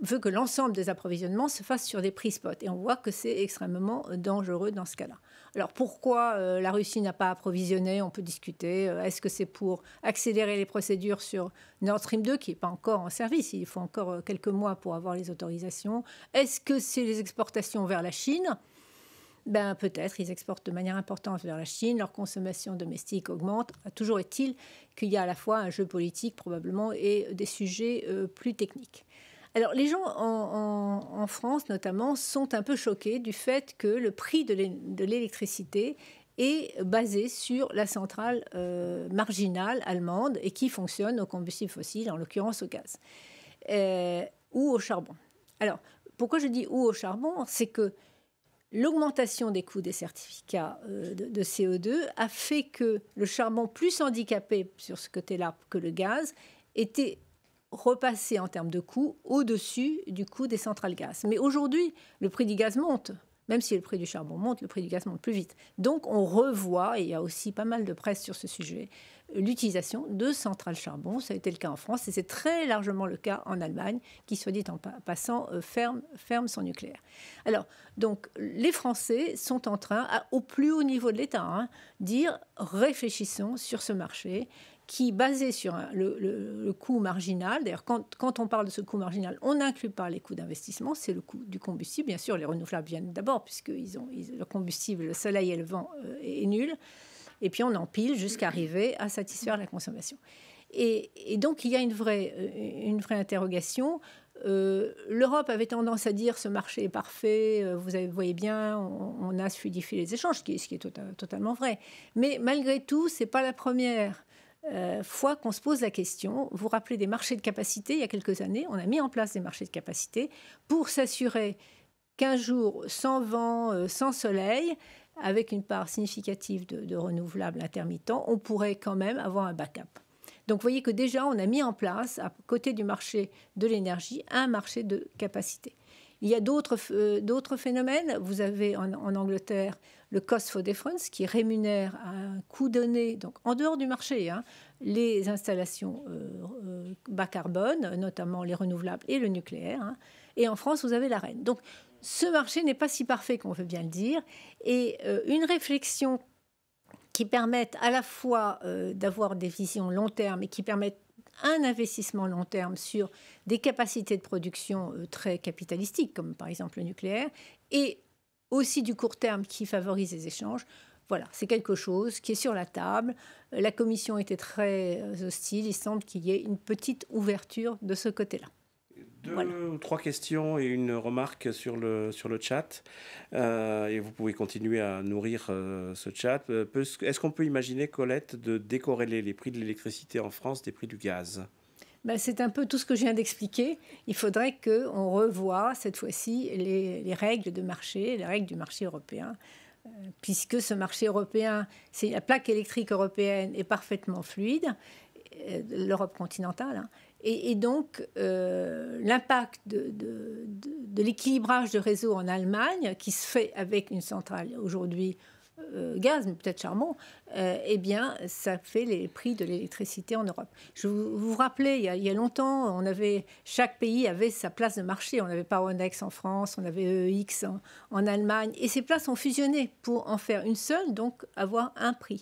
veut, que l'ensemble des approvisionnements se fassent sur des prix spot. Et on voit que c'est extrêmement dangereux dans ce cas-là. Alors pourquoi euh, la Russie n'a pas approvisionné On peut discuter. Euh, est-ce que c'est pour accélérer les procédures sur Nord Stream 2 qui n'est pas encore en service Il faut encore quelques mois pour avoir les autorisations. Est-ce que c'est les exportations vers la Chine ben, peut-être, ils exportent de manière importante vers la Chine, leur consommation domestique augmente. Ah, toujours est-il qu'il y a à la fois un jeu politique probablement et des sujets euh, plus techniques. Alors les gens en, France notamment sont un peu choqués du fait que le prix de l'électricité est basé sur la centrale euh, marginale allemande et qui fonctionne au combustible fossile, en l'occurrence au gaz, euh, ou au charbon. Alors pourquoi je dis ou au charbon C'est que l'augmentation des coûts des certificats euh, de, CO2 a fait que le charbon, plus handicapé sur ce côté-là que le gaz, était repassé en termes de coûts au-dessus du coût des centrales gaz. Mais aujourd'hui, le prix du gaz monte. Même si le prix du charbon monte, le prix du gaz monte plus vite. Donc on revoit, et il y a aussi pas mal de presse sur ce sujet, l'utilisation de centrales charbon. Ça a été le cas en France et c'est très largement le cas en Allemagne, qui, soit dit en passant, euh, ferme, ferme son nucléaire. Alors, donc, les Français sont en train, au plus haut niveau de l'État, hein, dire réfléchissons sur ce marché qui, basé sur le, coût marginal, d'ailleurs, quand, on parle de ce coût marginal, on n'inclut pas les coûts d'investissement, c'est le coût du combustible. Bien sûr, les renouvelables viennent d'abord, puisque ont, le combustible, le soleil et le vent euh, est nul et puis on empile jusqu'à arriver à satisfaire la consommation. Et, donc il y a une vraie, euh, une vraie interrogation. Euh, L'Europe avait tendance à dire ce marché est parfait, euh, vous voyez bien, on, a fluidifié les échanges, ce qui, est tota, totalement vrai. Mais malgré tout, ce n'est pas la première fois qu'on se pose la question. Vous, vous rappelez des marchés de capacité, il y a quelques années, on a mis en place des marchés de capacité pour s'assurer qu'un jour, sans vent, sans soleil, avec une part significative de, renouvelables intermittents, on pourrait quand même avoir un backup. Donc vous voyez que déjà, on a mis en place, à côté du marché de l'énergie, un marché de capacité. Il y a d'autres euh, phénomènes. Vous avez en, Angleterre le cost for difference qui rémunère à un coût donné, donc en dehors du marché, hein, les installations euh, euh, bas carbone, notamment les renouvelables et le nucléaire. Hein. Et en France, vous avez reine. Donc ce marché n'est pas si parfait qu'on veut bien le dire. Et euh, une réflexion qui permette à la fois euh, d'avoir des visions long terme et qui permette un investissement long terme sur des capacités de production euh, très capitalistiques, comme par exemple le nucléaire, et aussi du court terme qui favorise les échanges. Voilà, c'est quelque chose qui est sur la table. La commission était très hostile. Il semble qu'il y ait une petite ouverture de ce côté-là deux ou trois questions et une remarque sur le, sur le chat. Euh, et vous pouvez continuer à nourrir euh, ce chat. Euh, est-ce qu'on peut imaginer, Colette, de décorréler les prix de l'électricité en France des prix du gaz bah, c'est un peu tout ce que je viens d'expliquer. Il faudrait qu'on revoie cette fois-ci les, les, règles de marché, les règles du marché européen, puisque ce marché européen, c'est la plaque électrique européenne est parfaitement fluide, l'Europe continentale, hein. Et, donc, euh, l'impact de, l'équilibrage de réseau en Allemagne, qui se fait avec une centrale aujourd'hui euh, gaz, mais peut-être charbon, euh, eh bien, ça fait les prix de l'électricité en Europe. Je vous, vous il y, a, longtemps, chaque pays avait sa place de marché. On avait Powernex en France, on avait EX en Allemagne, et ces places ont fusionné pour en faire une seule, donc avoir un prix.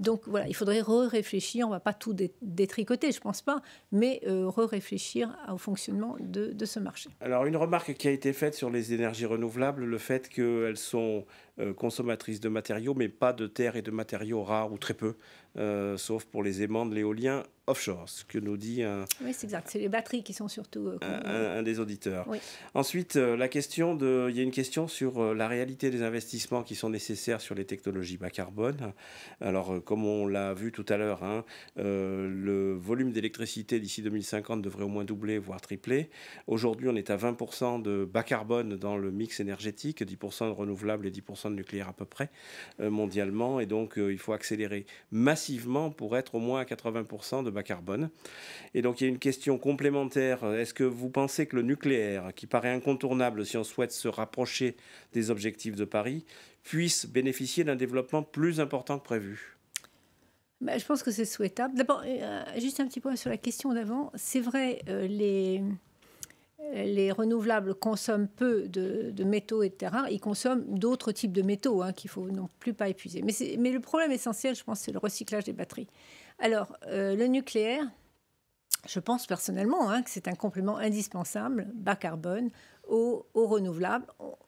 Donc voilà, il faudrait re-réfléchir, on ne va pas tout détricoter, je ne pense pas, mais euh, re-réfléchir au fonctionnement de, ce marché. Alors une remarque qui a été faite sur les énergies renouvelables, le fait qu'elles sont euh, consommatrices de matériaux, mais pas de terre et de matériaux rares ou très peu, euh, sauf pour les aimants de l'éolien offshore, ce que nous dit un... Oui, c'est exact. C'est les batteries qui sont surtout... Euh, un, des auditeurs. Ensuite, euh, la question de... Il y a une question sur euh, la réalité des investissements qui sont nécessaires sur les technologies bas carbone. Alors, comme on l'a vu tout à l'heure, hein, le volume d'électricité d'ici 2050 devrait au moins doubler, voire tripler. Aujourd'hui, on est à 20% de bas carbone dans le mix énergétique, 10% de renouvelables et 10% de nucléaire à peu près mondialement. Et donc, il faut accélérer massivement pour être au moins à 80% de bas carbone. Et donc il y a une question complémentaire. Est-ce que vous pensez que le nucléaire, qui paraît incontournable si on souhaite se rapprocher des objectifs de Paris, puisse bénéficier d'un développement plus important que prévu ben, je pense que c'est souhaitable. D'abord, euh, juste un petit point sur la question d'avant. C'est vrai, euh, euh, les, renouvelables consomment peu de, métaux et de rares. Ils consomment d'autres types de métaux qu'il hein, qu'il faut non plus pas épuiser. mais, le problème essentiel, je pense, c'est le recyclage des batteries. Alors, euh, le nucléaire, je pense personnellement hein, que c'est un complément indispensable, bas carbone, aux, renouvelable. renouvelables.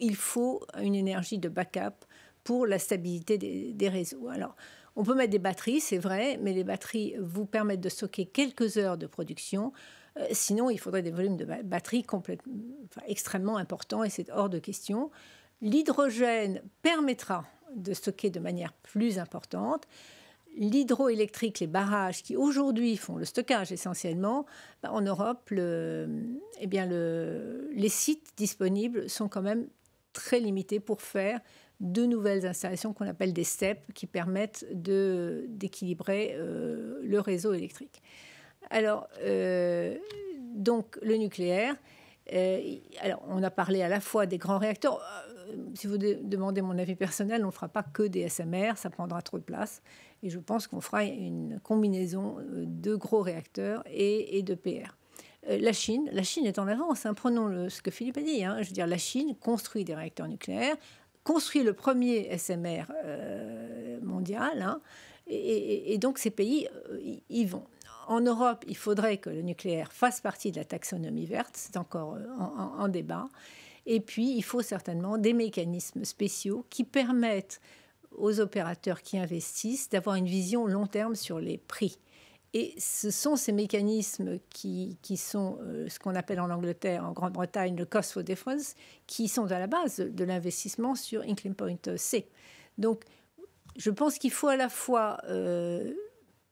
Il faut une énergie de backup pour la stabilité des, réseaux. Alors, on peut mettre des batteries, c'est vrai, mais les batteries vous permettent de stocker quelques heures de production. Euh, sinon, il faudrait des volumes de batteries extrêmement importants et c'est hors de question. L'hydrogène permettra de stocker de manière plus importante l'hydroélectrique, les barrages qui aujourd'hui font le stockage essentiellement, bah, en Europe, eh bien les sites disponibles sont quand même très limités pour faire de nouvelles installations qu'on appelle des STEP qui permettent d'équilibrer euh, le réseau électrique. Alors, euh, donc le nucléaire, euh, alors, on a parlé à la fois des grands réacteurs. Euh, si vous demandez mon avis personnel, on ne fera pas que des SMR, ça prendra trop de place. Et je pense qu'on fera une combinaison euh, de gros réacteurs et, de PR. Euh, la Chine, la Chine est en avance. Hein. prenons ce que Philippe a dit. Hein. je veux dire, la Chine construit des réacteurs nucléaires, construit le premier SMR mondial, hein. et, donc ces pays y, vont en Europe, il faudrait que le nucléaire fasse partie de la taxonomie verte, c'est encore en, débat. Et puis, il faut certainement des mécanismes spéciaux qui permettent aux opérateurs qui investissent d'avoir une vision long terme sur les prix. Et ce sont ces mécanismes qui, sont euh, ce qu'on appelle en Angleterre, en Grande-Bretagne, le cost for difference, qui sont à la base de l'investissement sur incline Point C. Donc, je pense qu'il faut à la fois euh,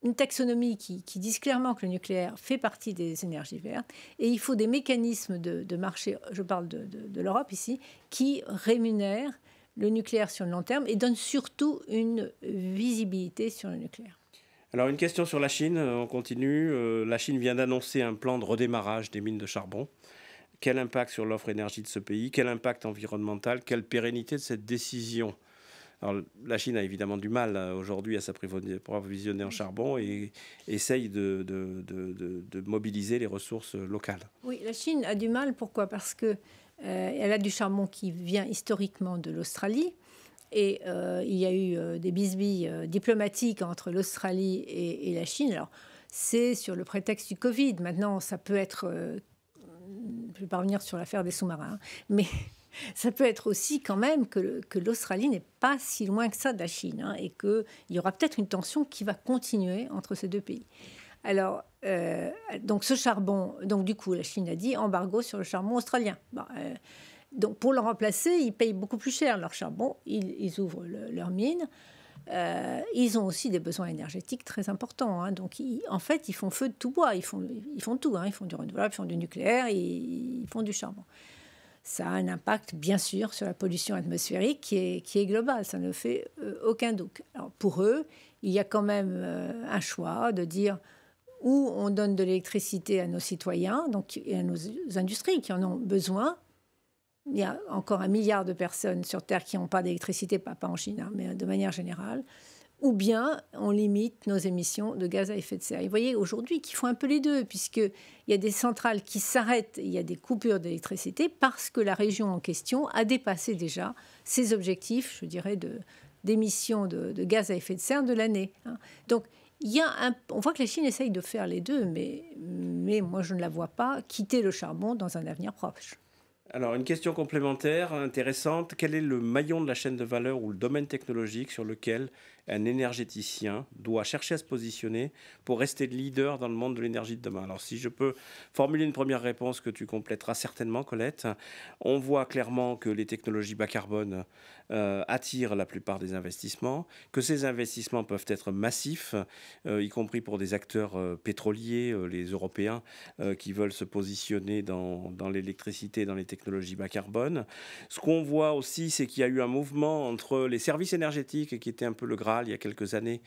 une taxonomie qui, qui, dise clairement que le nucléaire fait partie des énergies vertes et il faut des mécanismes de, marché, je parle de, de l'Europe ici, qui rémunèrent le nucléaire sur le long terme et donnent surtout une visibilité sur le nucléaire. Alors une question sur la Chine, on continue. Euh, la Chine vient d'annoncer un plan de redémarrage des mines de charbon. Quel impact sur l'offre énergie de ce pays Quel impact environnemental Quelle pérennité de cette décision la Chine a évidemment du mal euh, aujourd'hui à s'approvisionner en charbon et essaye de, mobiliser les ressources locales. Oui, la Chine a du mal. Pourquoi Parce qu'elle euh, a du charbon qui vient historiquement de l'Australie. Et euh, il y a eu des bisbilles diplomatiques entre l'Australie et, la Chine. Alors, c'est sur le prétexte du Covid. Maintenant, ça peut être. je ne vais revenir sur l'affaire des sous-marins. Hein, mais ça peut être aussi quand même que, l'Australie n'est pas si loin que ça de la Chine hein, et qu'il y aura peut-être une tension qui va continuer entre ces deux pays. Alors, euh, donc ce charbon, donc du coup, la Chine a dit embargo sur le charbon australien. Euh, donc pour le remplacer, ils payent beaucoup plus cher leur charbon, ils, ouvrent leurs mines. Euh, ils ont aussi des besoins énergétiques très importants. Hein, donc, en fait, ils font feu de tout bois. Ils font, ils font tout. Hein, ils font du renouvelable, ils font du nucléaire, ils font du charbon ça a un impact, bien sûr, sur la pollution atmosphérique qui est, qui est globale. Ça ne fait euh, aucun doute. Alors, pour eux, il y a quand même euh, un choix de dire où on donne de l'électricité à nos citoyens donc, et à nos industries qui en ont besoin. Il y a encore un milliard de personnes sur Terre qui n'ont pas d'électricité, pas, pas en Chine, hein, mais de manière générale ou bien on limite nos émissions de gaz à effet de serre. Et vous voyez aujourd'hui qu'il faut un peu les deux, puisqu'il y a des centrales qui s'arrêtent, il y a des coupures d'électricité, parce que la région en question a dépassé déjà ses objectifs, je dirais, d'émissions de, de, gaz à effet de serre de l'année. Hein. Donc, il y a un, on voit que la Chine essaye de faire les deux, mais, mais moi je ne la vois pas quitter le charbon dans un avenir proche. Alors, une question complémentaire intéressante. Quel est le maillon de la chaîne de valeur ou le domaine technologique sur lequel un énergéticien doit chercher à se positionner pour rester leader dans le monde de l'énergie de demain Alors si je peux formuler une première réponse que tu compléteras certainement, Colette, on voit clairement que les technologies bas carbone euh, attirent la plupart des investissements, que ces investissements peuvent être massifs, euh, y compris pour des acteurs euh, pétroliers, les Européens qui veulent se positionner dans, l'électricité, dans les technologies bas carbone. Ce qu'on voit aussi, c'est qu'il y a eu un mouvement entre les services énergétiques, qui était un peu le il y a quelques années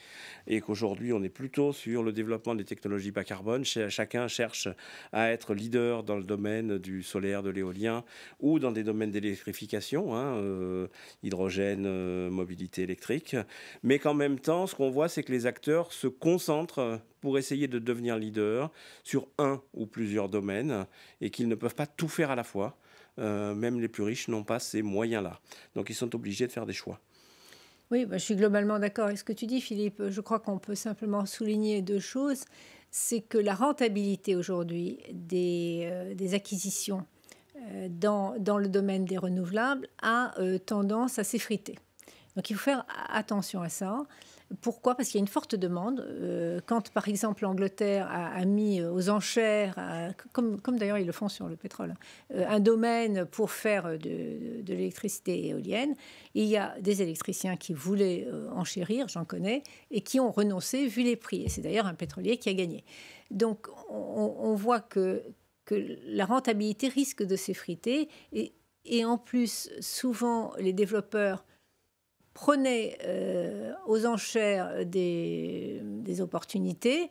et qu'aujourd'hui on est plutôt sur le développement des technologies bas carbone. Chacun cherche à être leader dans le domaine du solaire, de l'éolien ou dans des domaines d'électrification, hein, euh, hydrogène, euh, mobilité électrique. Mais qu'en même temps, ce qu'on voit, c'est que les acteurs se concentrent pour essayer de devenir leader sur un ou plusieurs domaines et qu'ils ne peuvent pas tout faire à la fois. Euh, même les plus riches n'ont pas ces moyens-là. Donc ils sont obligés de faire des choix. Oui, bah, je suis globalement d'accord avec ce que tu dis, Philippe. Je crois qu'on peut simplement souligner deux choses. C'est que la rentabilité aujourd'hui des, euh, des, acquisitions euh, dans, dans, le domaine des renouvelables a euh, tendance à s'effriter. Donc il faut faire attention à ça. Pourquoi Parce qu'il y a une forte demande. Euh, quand, par exemple, l'Angleterre a, mis euh, aux enchères, comme, d'ailleurs ils le font sur le pétrole, euh, un domaine pour faire de, l'électricité éolienne, il y a des électriciens qui voulaient enchérir, j'en connais, et qui ont renoncé vu les prix. Et c'est d'ailleurs un pétrolier qui a gagné. Donc, on, voit que, la rentabilité risque de s'effriter. et en plus, souvent, les développeurs prenait euh, aux enchères des, opportunités.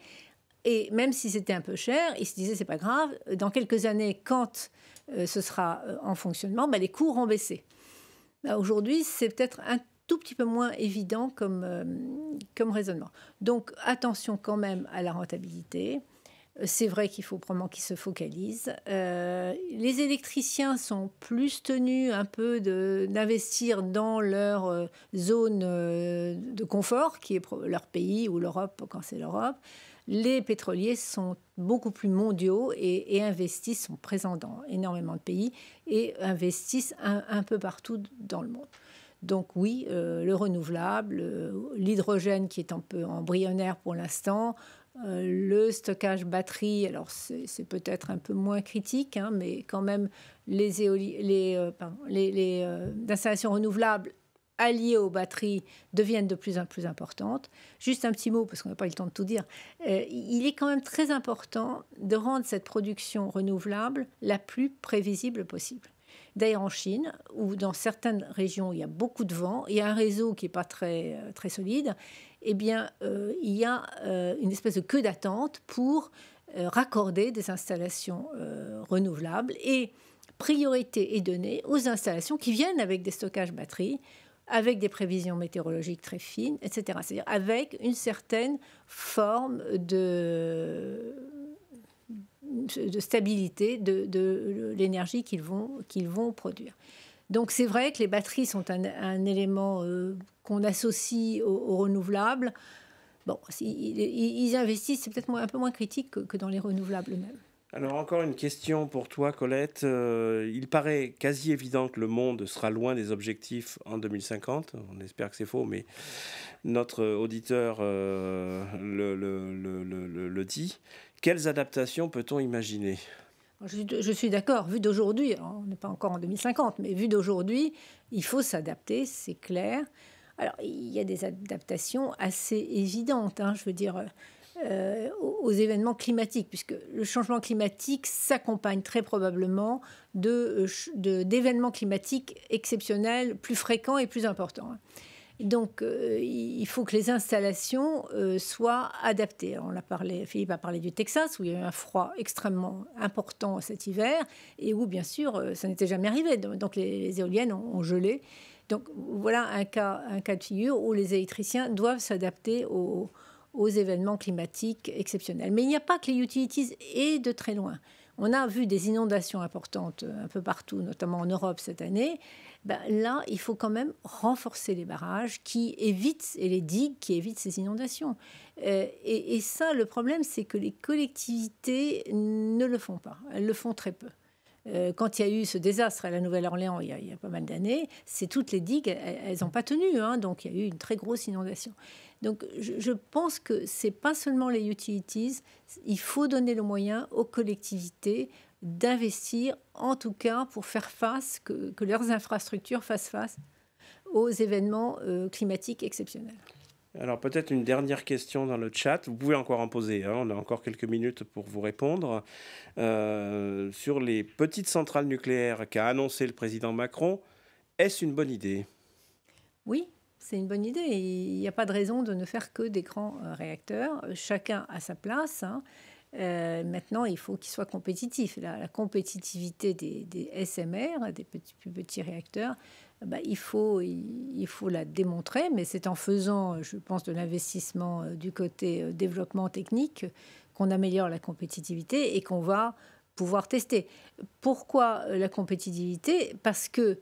Et même si c'était un peu cher, il se disait c'est pas grave, dans quelques années, quand euh, ce sera euh, en fonctionnement, bah, les coûts vont baissé. Bah, aujourd'hui, c'est peut-être un tout petit peu moins évident comme raisonnement. Donc attention quand même à la rentabilité. C'est vrai qu'il faut vraiment qu'ils se focalisent. Euh, les électriciens sont plus tenus un peu d'investir dans leur euh, zone euh, de confort, qui est leur pays ou l'Europe quand c'est l'Europe. Les pétroliers sont beaucoup plus mondiaux et, investissent, sont présents dans énormément de pays et investissent un, peu partout dans le monde. Donc oui, le renouvelable, l'hydrogène qui est un peu embryonnaire pour l'instant, euh, le stockage batterie, alors c'est peut-être un peu moins critique, hein, mais quand même les, les, euh, euh, installations renouvelables alliées aux batteries deviennent de plus en plus importantes. Juste un petit mot, parce qu'on n'a pas eu le temps de tout dire. il est quand même très important de rendre cette production renouvelable la plus prévisible possible. D'ailleurs, en Chine, ou dans certaines régions il y a beaucoup de vent, il y a un réseau qui n'est pas très, très solide, eh bien, euh, il y a euh, une espèce de queue d'attente pour euh, raccorder des installations renouvelables et priorité est donnée aux installations qui viennent avec des stockages batteries, avec des prévisions météorologiques très fines, etc. C'est-à-dire avec une certaine forme de, stabilité de, l'énergie qu'ils vont produire. Donc c'est vrai que les batteries sont un, élément euh, qu'on associe aux, renouvelables. Bon, ils, investissent, c'est peut-être un peu moins critique que, dans les renouvelables eux-mêmes. Alors encore une question pour toi, Colette. Euh, il paraît quasi évident que le monde sera loin des objectifs en 2050. On espère que c'est faux, mais notre auditeur euh, le, le dit. Quelles adaptations peut-on imaginer je suis d'accord, vu d'aujourd'hui, hein, on n'est pas encore en 2050, mais vu d'aujourd'hui, il faut s'adapter, c'est clair. Alors, il y a des adaptations assez évidentes, hein, je veux dire, euh, aux événements climatiques, puisque le changement climatique s'accompagne très probablement d'événements euh, de, d'événements climatiques exceptionnels, plus fréquents et plus importants. Donc, euh, il faut que les installations euh, soient adaptées. On a parlé, Philippe a parlé du Texas, où il y a eu un froid extrêmement important cet hiver, et où, bien sûr, euh, ça n'était jamais arrivé. Donc, les, éoliennes ont, gelé. Donc, voilà un cas, de figure où les électriciens doivent s'adapter aux, aux événements climatiques exceptionnels. Mais il n'y a pas que les utilities et de très loin. On a vu des inondations importantes un peu partout, notamment en Europe cette année. Bah, là, il faut quand même renforcer les barrages qui évitent, et les digues qui évitent ces inondations. Euh, et, ça, le problème, c'est que les collectivités ne le font pas. Elles le font très peu. Euh, quand il y a eu ce désastre à la Nouvelle-Orléans il, y a pas mal d'années, c'est toutes les digues, elles n'ont pas tenu, hein, donc il y a eu une très grosse inondation. Donc je, je pense que c'est pas seulement les utilities, il faut donner le moyen aux collectivités, d'investir, en tout cas pour faire face, que, leurs infrastructures fassent face aux événements euh, climatiques exceptionnels. Alors peut-être une dernière question dans le chat. Vous pouvez encore en poser. Hein. On a encore quelques minutes pour vous répondre. Euh, sur les petites centrales nucléaires qu'a annoncé le président Macron, est-ce une bonne idée Oui, c'est une bonne idée. Il n'y a pas de raison de ne faire que des grands euh, réacteurs. Chacun à sa place. Hein. Euh, maintenant, il faut qu'il soit compétitif La, compétitivité des, SMR, des petits, plus petits réacteurs, eh ben, il, faut, il, faut la démontrer, mais c'est en faisant, je pense, de l'investissement euh, du côté euh, développement technique qu'on améliore la compétitivité et qu'on va pouvoir tester. Pourquoi la compétitivité Parce que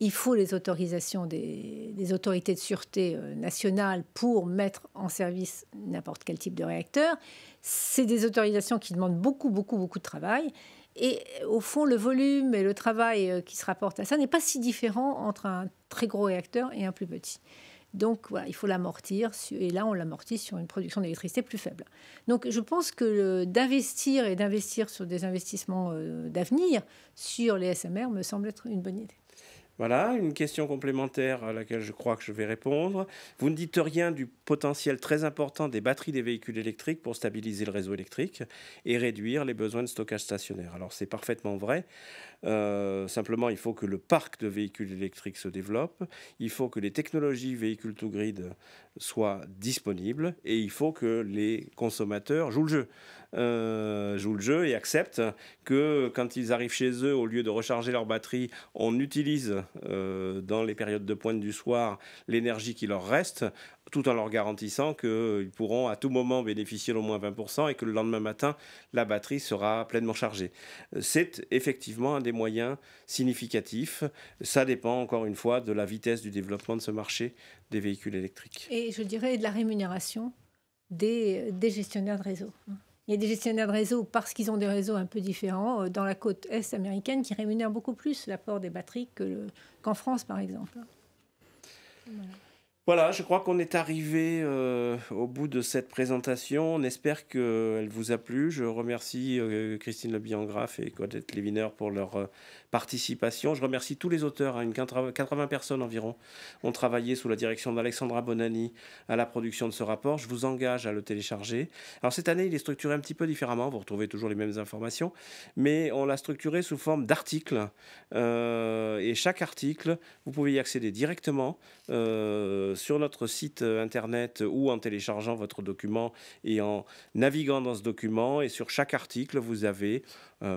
il faut les autorisations des, autorités de sûreté euh, nationales pour mettre en service n'importe quel type de réacteur. C'est des autorisations qui demandent beaucoup, beaucoup, beaucoup de travail. Et au fond, le volume et le travail euh, qui se rapporte à ça n'est pas si différent entre un très gros réacteur et un plus petit. Donc voilà, il faut l'amortir, et là on l'amortit sur une production d'électricité plus faible. Donc je pense que d'investir et d'investir sur des investissements euh, d'avenir sur les SMR me semble être une bonne idée. Voilà, une question complémentaire à laquelle je crois que je vais répondre. Vous ne dites rien du potentiel très important des batteries des véhicules électriques pour stabiliser le réseau électrique et réduire les besoins de stockage stationnaire. Alors c'est parfaitement vrai. Euh, simplement, il faut que le parc de véhicules électriques se développe, il faut que les technologies véhicules to grid soient disponibles et il faut que les consommateurs jouent le jeu. Euh, jouent le jeu et acceptent que quand ils arrivent chez eux, au lieu de recharger leur batterie, on utilise euh, dans les périodes de pointe du soir l'énergie qui leur reste tout en leur garantissant qu'ils pourront à tout moment bénéficier d'au moins 20% et que le lendemain matin, la batterie sera pleinement chargée. C'est effectivement un des moyens significatifs. Ça dépend encore une fois de la vitesse du développement de ce marché des véhicules électriques. Et je dirais de la rémunération des, gestionnaires de réseau. Il y a des gestionnaires de réseau, parce qu'ils ont des réseaux un peu différents, euh, dans la côte est américaine, qui rémunèrent beaucoup plus l'apport des batteries qu'en France, par exemple. Voilà. Voilà, je crois qu'on est arrivé euh, au bout de cette présentation. On espère qu'elle vous a plu. Je remercie euh, Christine Lebiangraf et Codette Leviner pour leur euh, participation. Je remercie tous les auteurs. Hein. une 80 personnes environ ont travaillé sous la direction d'Alexandra Bonani à la production de ce rapport. Je vous engage à le télécharger. Alors cette année, il est structuré un petit peu différemment. Vous retrouvez toujours les mêmes informations, mais on l'a structuré sous forme d'articles. et chaque article, vous pouvez y accéder directement euh, sur notre site euh, internet euh, ou en téléchargeant votre document et en naviguant dans ce document. Et sur chaque article, vous avez,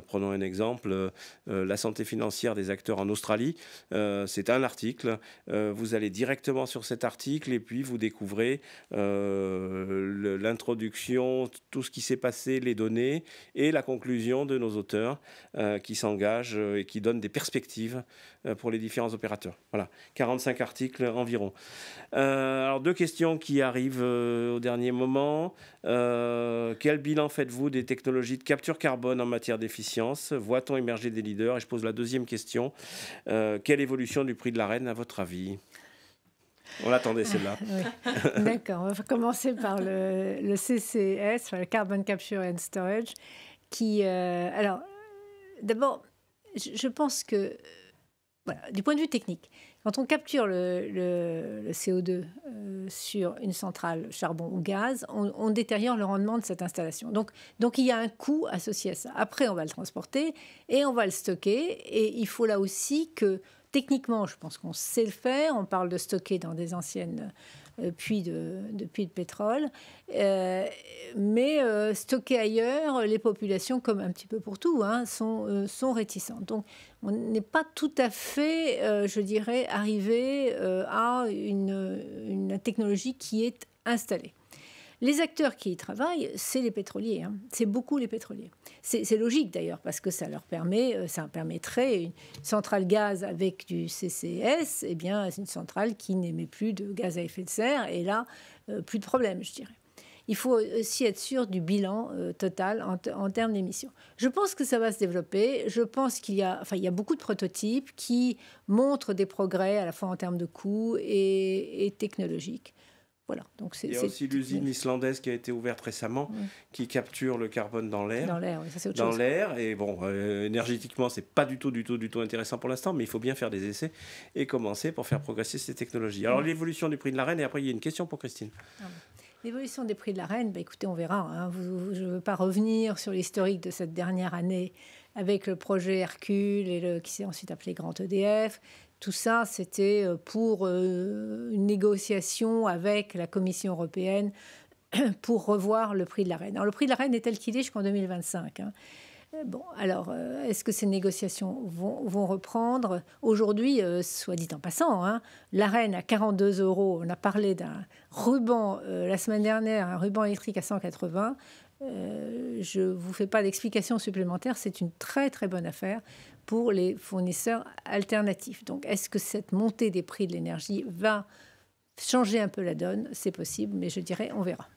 prenons un exemple, la santé financière des acteurs en Australie. c'est un article. vous allez directement sur cet article et puis vous découvrez l'introduction, tout ce qui s'est passé, les données et la conclusion de nos auteurs qui s'engagent et qui donnent des perspectives pour les différents opérateurs. Voilà, 45 articles environ. Euh, alors, deux questions qui arrivent euh, au dernier moment. Euh, quel bilan faites-vous des technologies de capture carbone en matière d'efficience Voit-on émerger des leaders Et je pose la deuxième question. quelle évolution du prix de la reine, à votre avis on l'attendait celle-là. D'accord, on va commencer par le, CCS, le Carbon Capture and Storage, qui... alors, d'abord, je, je pense que, voilà, du point de vue technique, quand on capture le, CO2 euh, sur une centrale charbon ou gaz, on, détériore le rendement de cette installation. Donc, donc il y a un coût associé à ça. Après, on va le transporter et on va le stocker. Et il faut là aussi que techniquement, je pense qu'on sait le faire. On parle de stocker dans des anciennes euh, puits de, pétrole. Euh, mais stocker euh, stockés ailleurs, les populations, comme un petit peu pour tout, hein, sont, sont réticentes. Donc on n'est pas tout à fait, je dirais, arrivé à une technologie qui est installée. Les acteurs qui y travaillent, c'est les pétroliers. Hein. C'est beaucoup les pétroliers. C'est logique d'ailleurs, parce que ça leur permet, euh, ça permettrait une centrale gaz avec du CCS, eh bien, c'est une centrale qui n'émet plus de gaz à effet de serre. Et là, euh, plus de problème, je dirais. Il faut aussi être sûr du bilan euh, total en, termes d'émissions. Je pense que ça va se développer. Je pense qu'il y a, enfin, il y a beaucoup de prototypes qui montrent des progrès à la fois en termes de coûts et technologiques. Voilà. Donc c'est, il y a aussi l'usine islandaise qui a été ouverte récemment, qui capture le carbone dans l'air. Dans l'air, ça c'est autre chose. Dans l'air, et bon, euh, énergétiquement, c'est pas du tout, du tout, du tout intéressant pour l'instant, mais il faut bien faire des essais et commencer pour faire progresser ces technologies. Alors l'évolution du prix de la reine, et après il y a une question pour Christine. Ah l'évolution des prix de la reine, bah, écoutez, on verra. Hein. je ne veux pas revenir sur l'historique de cette dernière année avec le projet Hercule et le, qui s'est ensuite appelé Grand EDF, tout ça, c'était euh, pour euh, une négociation avec la Commission européenne pour revoir le prix de la reine. Alors, le prix de la reine est tel qu'il est jusqu'en 2025. Hein. Euh, bon, alors, est-ce que ces négociations vont, reprendre Aujourd'hui, soit dit en passant, hein, la reine à 42 euros, on a parlé d'un ruban la semaine dernière, un ruban électrique à 180. Euh, je ne vous fais pas d'explication supplémentaire, c'est une très très bonne affaire pour les fournisseurs alternatifs. Donc est-ce que cette montée des prix de l'énergie va changer un peu la donne C'est possible, mais je dirais on verra.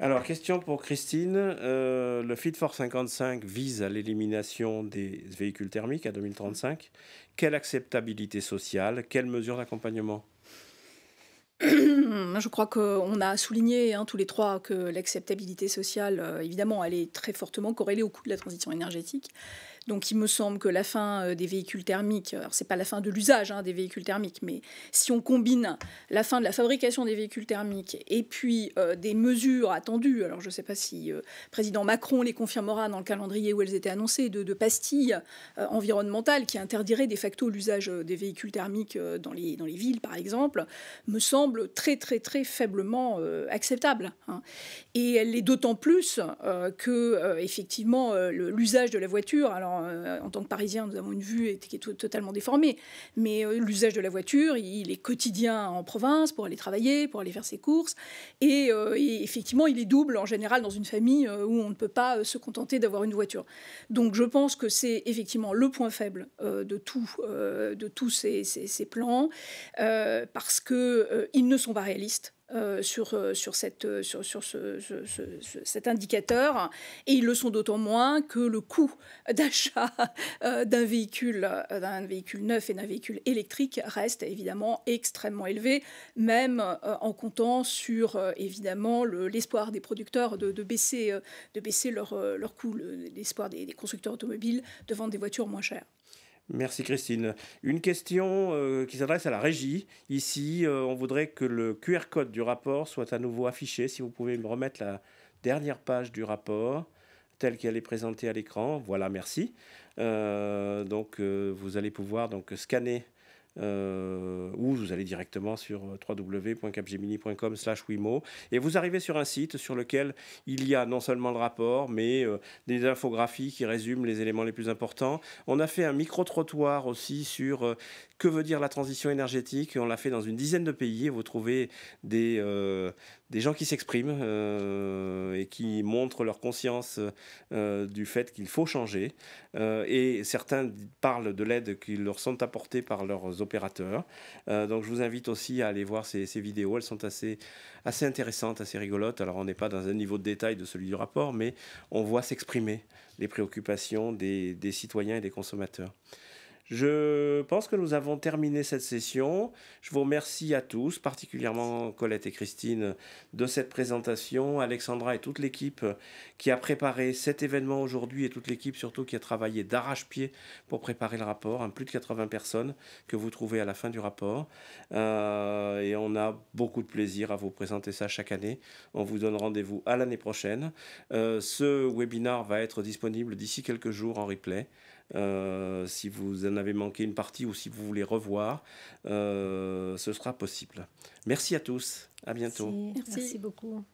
Alors, question pour Christine. Euh, le Fit for 55 vise à l'élimination des véhicules thermiques à 2035. Quelle acceptabilité sociale Quelles mesures d'accompagnement je crois qu'on a souligné hein, tous les trois que l'acceptabilité sociale, euh, évidemment, elle est très fortement corrélée au coût de la transition énergétique. Donc il me semble que la fin euh, des véhicules thermiques, euh, alors c'est pas la fin de l'usage hein, des véhicules thermiques, mais si on combine la fin de la fabrication des véhicules thermiques et puis euh, des mesures attendues, alors je ne sais pas si président Macron les confirmera dans le calendrier où elles étaient annoncées, de, pastilles environnementales qui interdiraient de facto l'usage des véhicules thermiques dans les, dans les villes, par exemple, me semble très très très faiblement acceptable. Hein. Et elle l'est d'autant plus que effectivement l'usage de la voiture, alors euh, en tant que Parisien, nous avons une vue qui est totalement déformée. Mais euh, l'usage de la voiture, il est quotidien en province pour aller travailler, pour aller faire ses courses. Et, euh, effectivement, il est double en général dans une famille où on ne peut pas se contenter d'avoir une voiture. Donc je pense que c'est effectivement le point faible de, tous ces, plans parce qu'ils ils ne sont pas réalistes. Euh, euh, euh, sur, sur, cette, sur, cet indicateur. Et ils le sont d'autant moins que le coût d'achat d'un véhicule, véhicule neuf et d'un véhicule électrique reste évidemment extrêmement élevé, même en comptant sur évidemment l'espoir des producteurs de, baisser, de baisser leur, coût, l'espoir des constructeurs automobiles de vendre des voitures moins chères. Merci Christine. Une question euh, qui s'adresse à la régie. Ici, euh, on voudrait que le QR code du rapport soit à nouveau affiché. Si vous pouvez me remettre la dernière page du rapport telle qu'elle est présentée à l'écran. Voilà, merci. Euh, donc, vous allez pouvoir donc scanner euh, ou vous allez directement sur euh, www.capgemini.com slash Wimo et vous arrivez sur un site sur lequel il y a non seulement le rapport mais euh, des infographies qui résument les éléments les plus importants. On a fait un micro-trottoir aussi sur que veut dire la transition énergétique. On l'a fait dans une dizaine de pays et vous trouvez des, des gens qui s'expriment et qui montrent leur conscience du fait qu'il faut changer. et certains parlent de l'aide qui leur sont apportées par leurs euh, donc je vous invite aussi à aller voir ces, vidéos, elles sont assez, intéressantes, assez rigolotes. Alors on n'est pas dans un niveau de détail de celui du rapport, mais on voit s'exprimer les préoccupations des citoyens et des consommateurs. Je pense que nous avons terminé cette session. Je vous remercie à tous, particulièrement Colette et Christine, de cette présentation, Alexandra et toute l'équipe qui a préparé cet événement aujourd'hui et toute l'équipe surtout qui a travaillé d'arrache-pied pour préparer le rapport, hein, plus de 80 personnes que vous trouvez à la fin du rapport. Euh, et on a beaucoup de plaisir à vous présenter ça chaque année. On vous donne rendez-vous à l'année prochaine. Euh, ce webinar va être disponible d'ici quelques jours en replay. Euh, si vous en avez manqué une partie ou si vous voulez revoir, euh, ce sera possible. Merci à tous. À bientôt. Merci beaucoup.